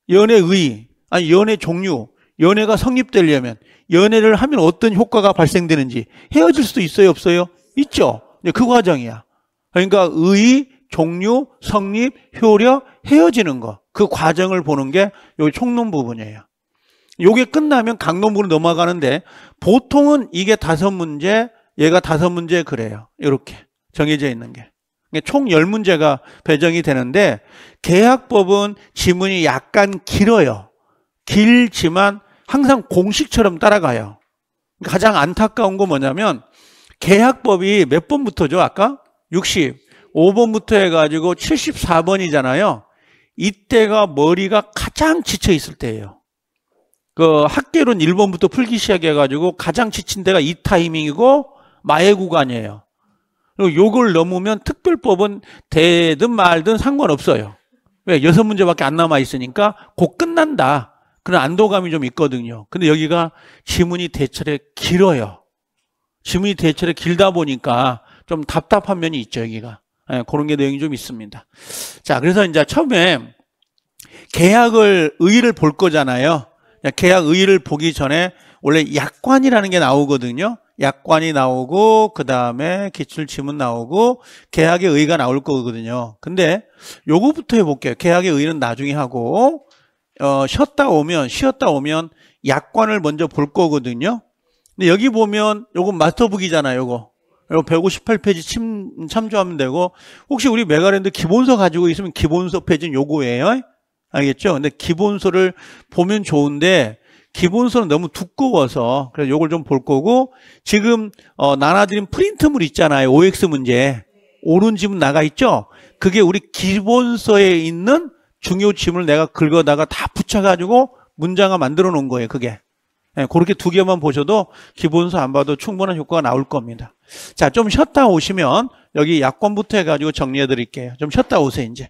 연애의 아니 연애 종류. 연애가 성립되려면 연애를 하면 어떤 효과가 발생되는지 헤어질 수도 있어요, 없어요? 있죠. 그 과정이야. 그러니까 의, 종류, 성립, 효력, 헤어지는 거. 그 과정을 보는 게 요 총론 부분이에요. 요게 끝나면 강론부로 넘어가는데 보통은 이게 다섯 문제, 얘가 다섯 문제 그래요. 이렇게 정해져 있는 게. 총 10문제가 배정이 되는데 계약법은 지문이 약간 길어요. 길지만 항상 공식처럼 따라가요. 가장 안타까운 거 뭐냐면 계약법이 몇 번부터죠, 아까? 65번부터 해가지고 74번이잖아요. 이때가 머리가 가장 지쳐 있을 때예요. 그 학계론 1번부터 풀기 시작해가지고 가장 지친 데가 이 타이밍이고 마의 구간이에요. 그리고 요걸 넘으면 특별법은 되든 말든 상관없어요. 왜? 여섯 문제밖에 안 남아있으니까 곧 끝난다. 그런 안도감이 좀 있거든요. 근데 여기가 지문이 대체로 길어요. 지문이 대체로 길다 보니까 좀 답답한 면이 있죠, 여기가. 예, 그런 게 내용이 좀 있습니다. 자, 그래서 이제 처음에 계약을, 의의를 볼 거잖아요. 계약 의의를 보기 전에 원래 약관이라는 게 나오거든요. 약관이 나오고 그 다음에 기출지문 나오고 계약의 의의가 나올 거거든요. 근데 요거부터 해볼게요. 계약의 의의는 나중에 하고 어, 쉬었다 오면 쉬었다 오면 약관을 먼저 볼 거거든요. 근데 여기 보면 요거 마스터북이잖아요. 요거 거 158페이지 침, 참조하면 되고 혹시 우리 메가랜드 기본서 가지고 있으면 기본서 페이지는 요거예요. 알겠죠? 근데 기본서를 보면 좋은데 기본서는 너무 두꺼워서 그래서 이걸좀 볼 거고 지금 어, 나눠드린 프린트물 있잖아요. OX 문제. 오른 지문 나가 있죠? 그게 우리 기본서에 있는 중요 지문을 내가 긁어다가 다 붙여가지고 문장을 만들어 놓은 거예요. 그게. 네, 그렇게 두 개만 보셔도 기본서 안 봐도 충분한 효과가 나올 겁니다. 자, 좀 쉬었다 오시면 여기 약관부터 해가지고 정리해 드릴게요. 좀 쉬었다 오세요, 이제.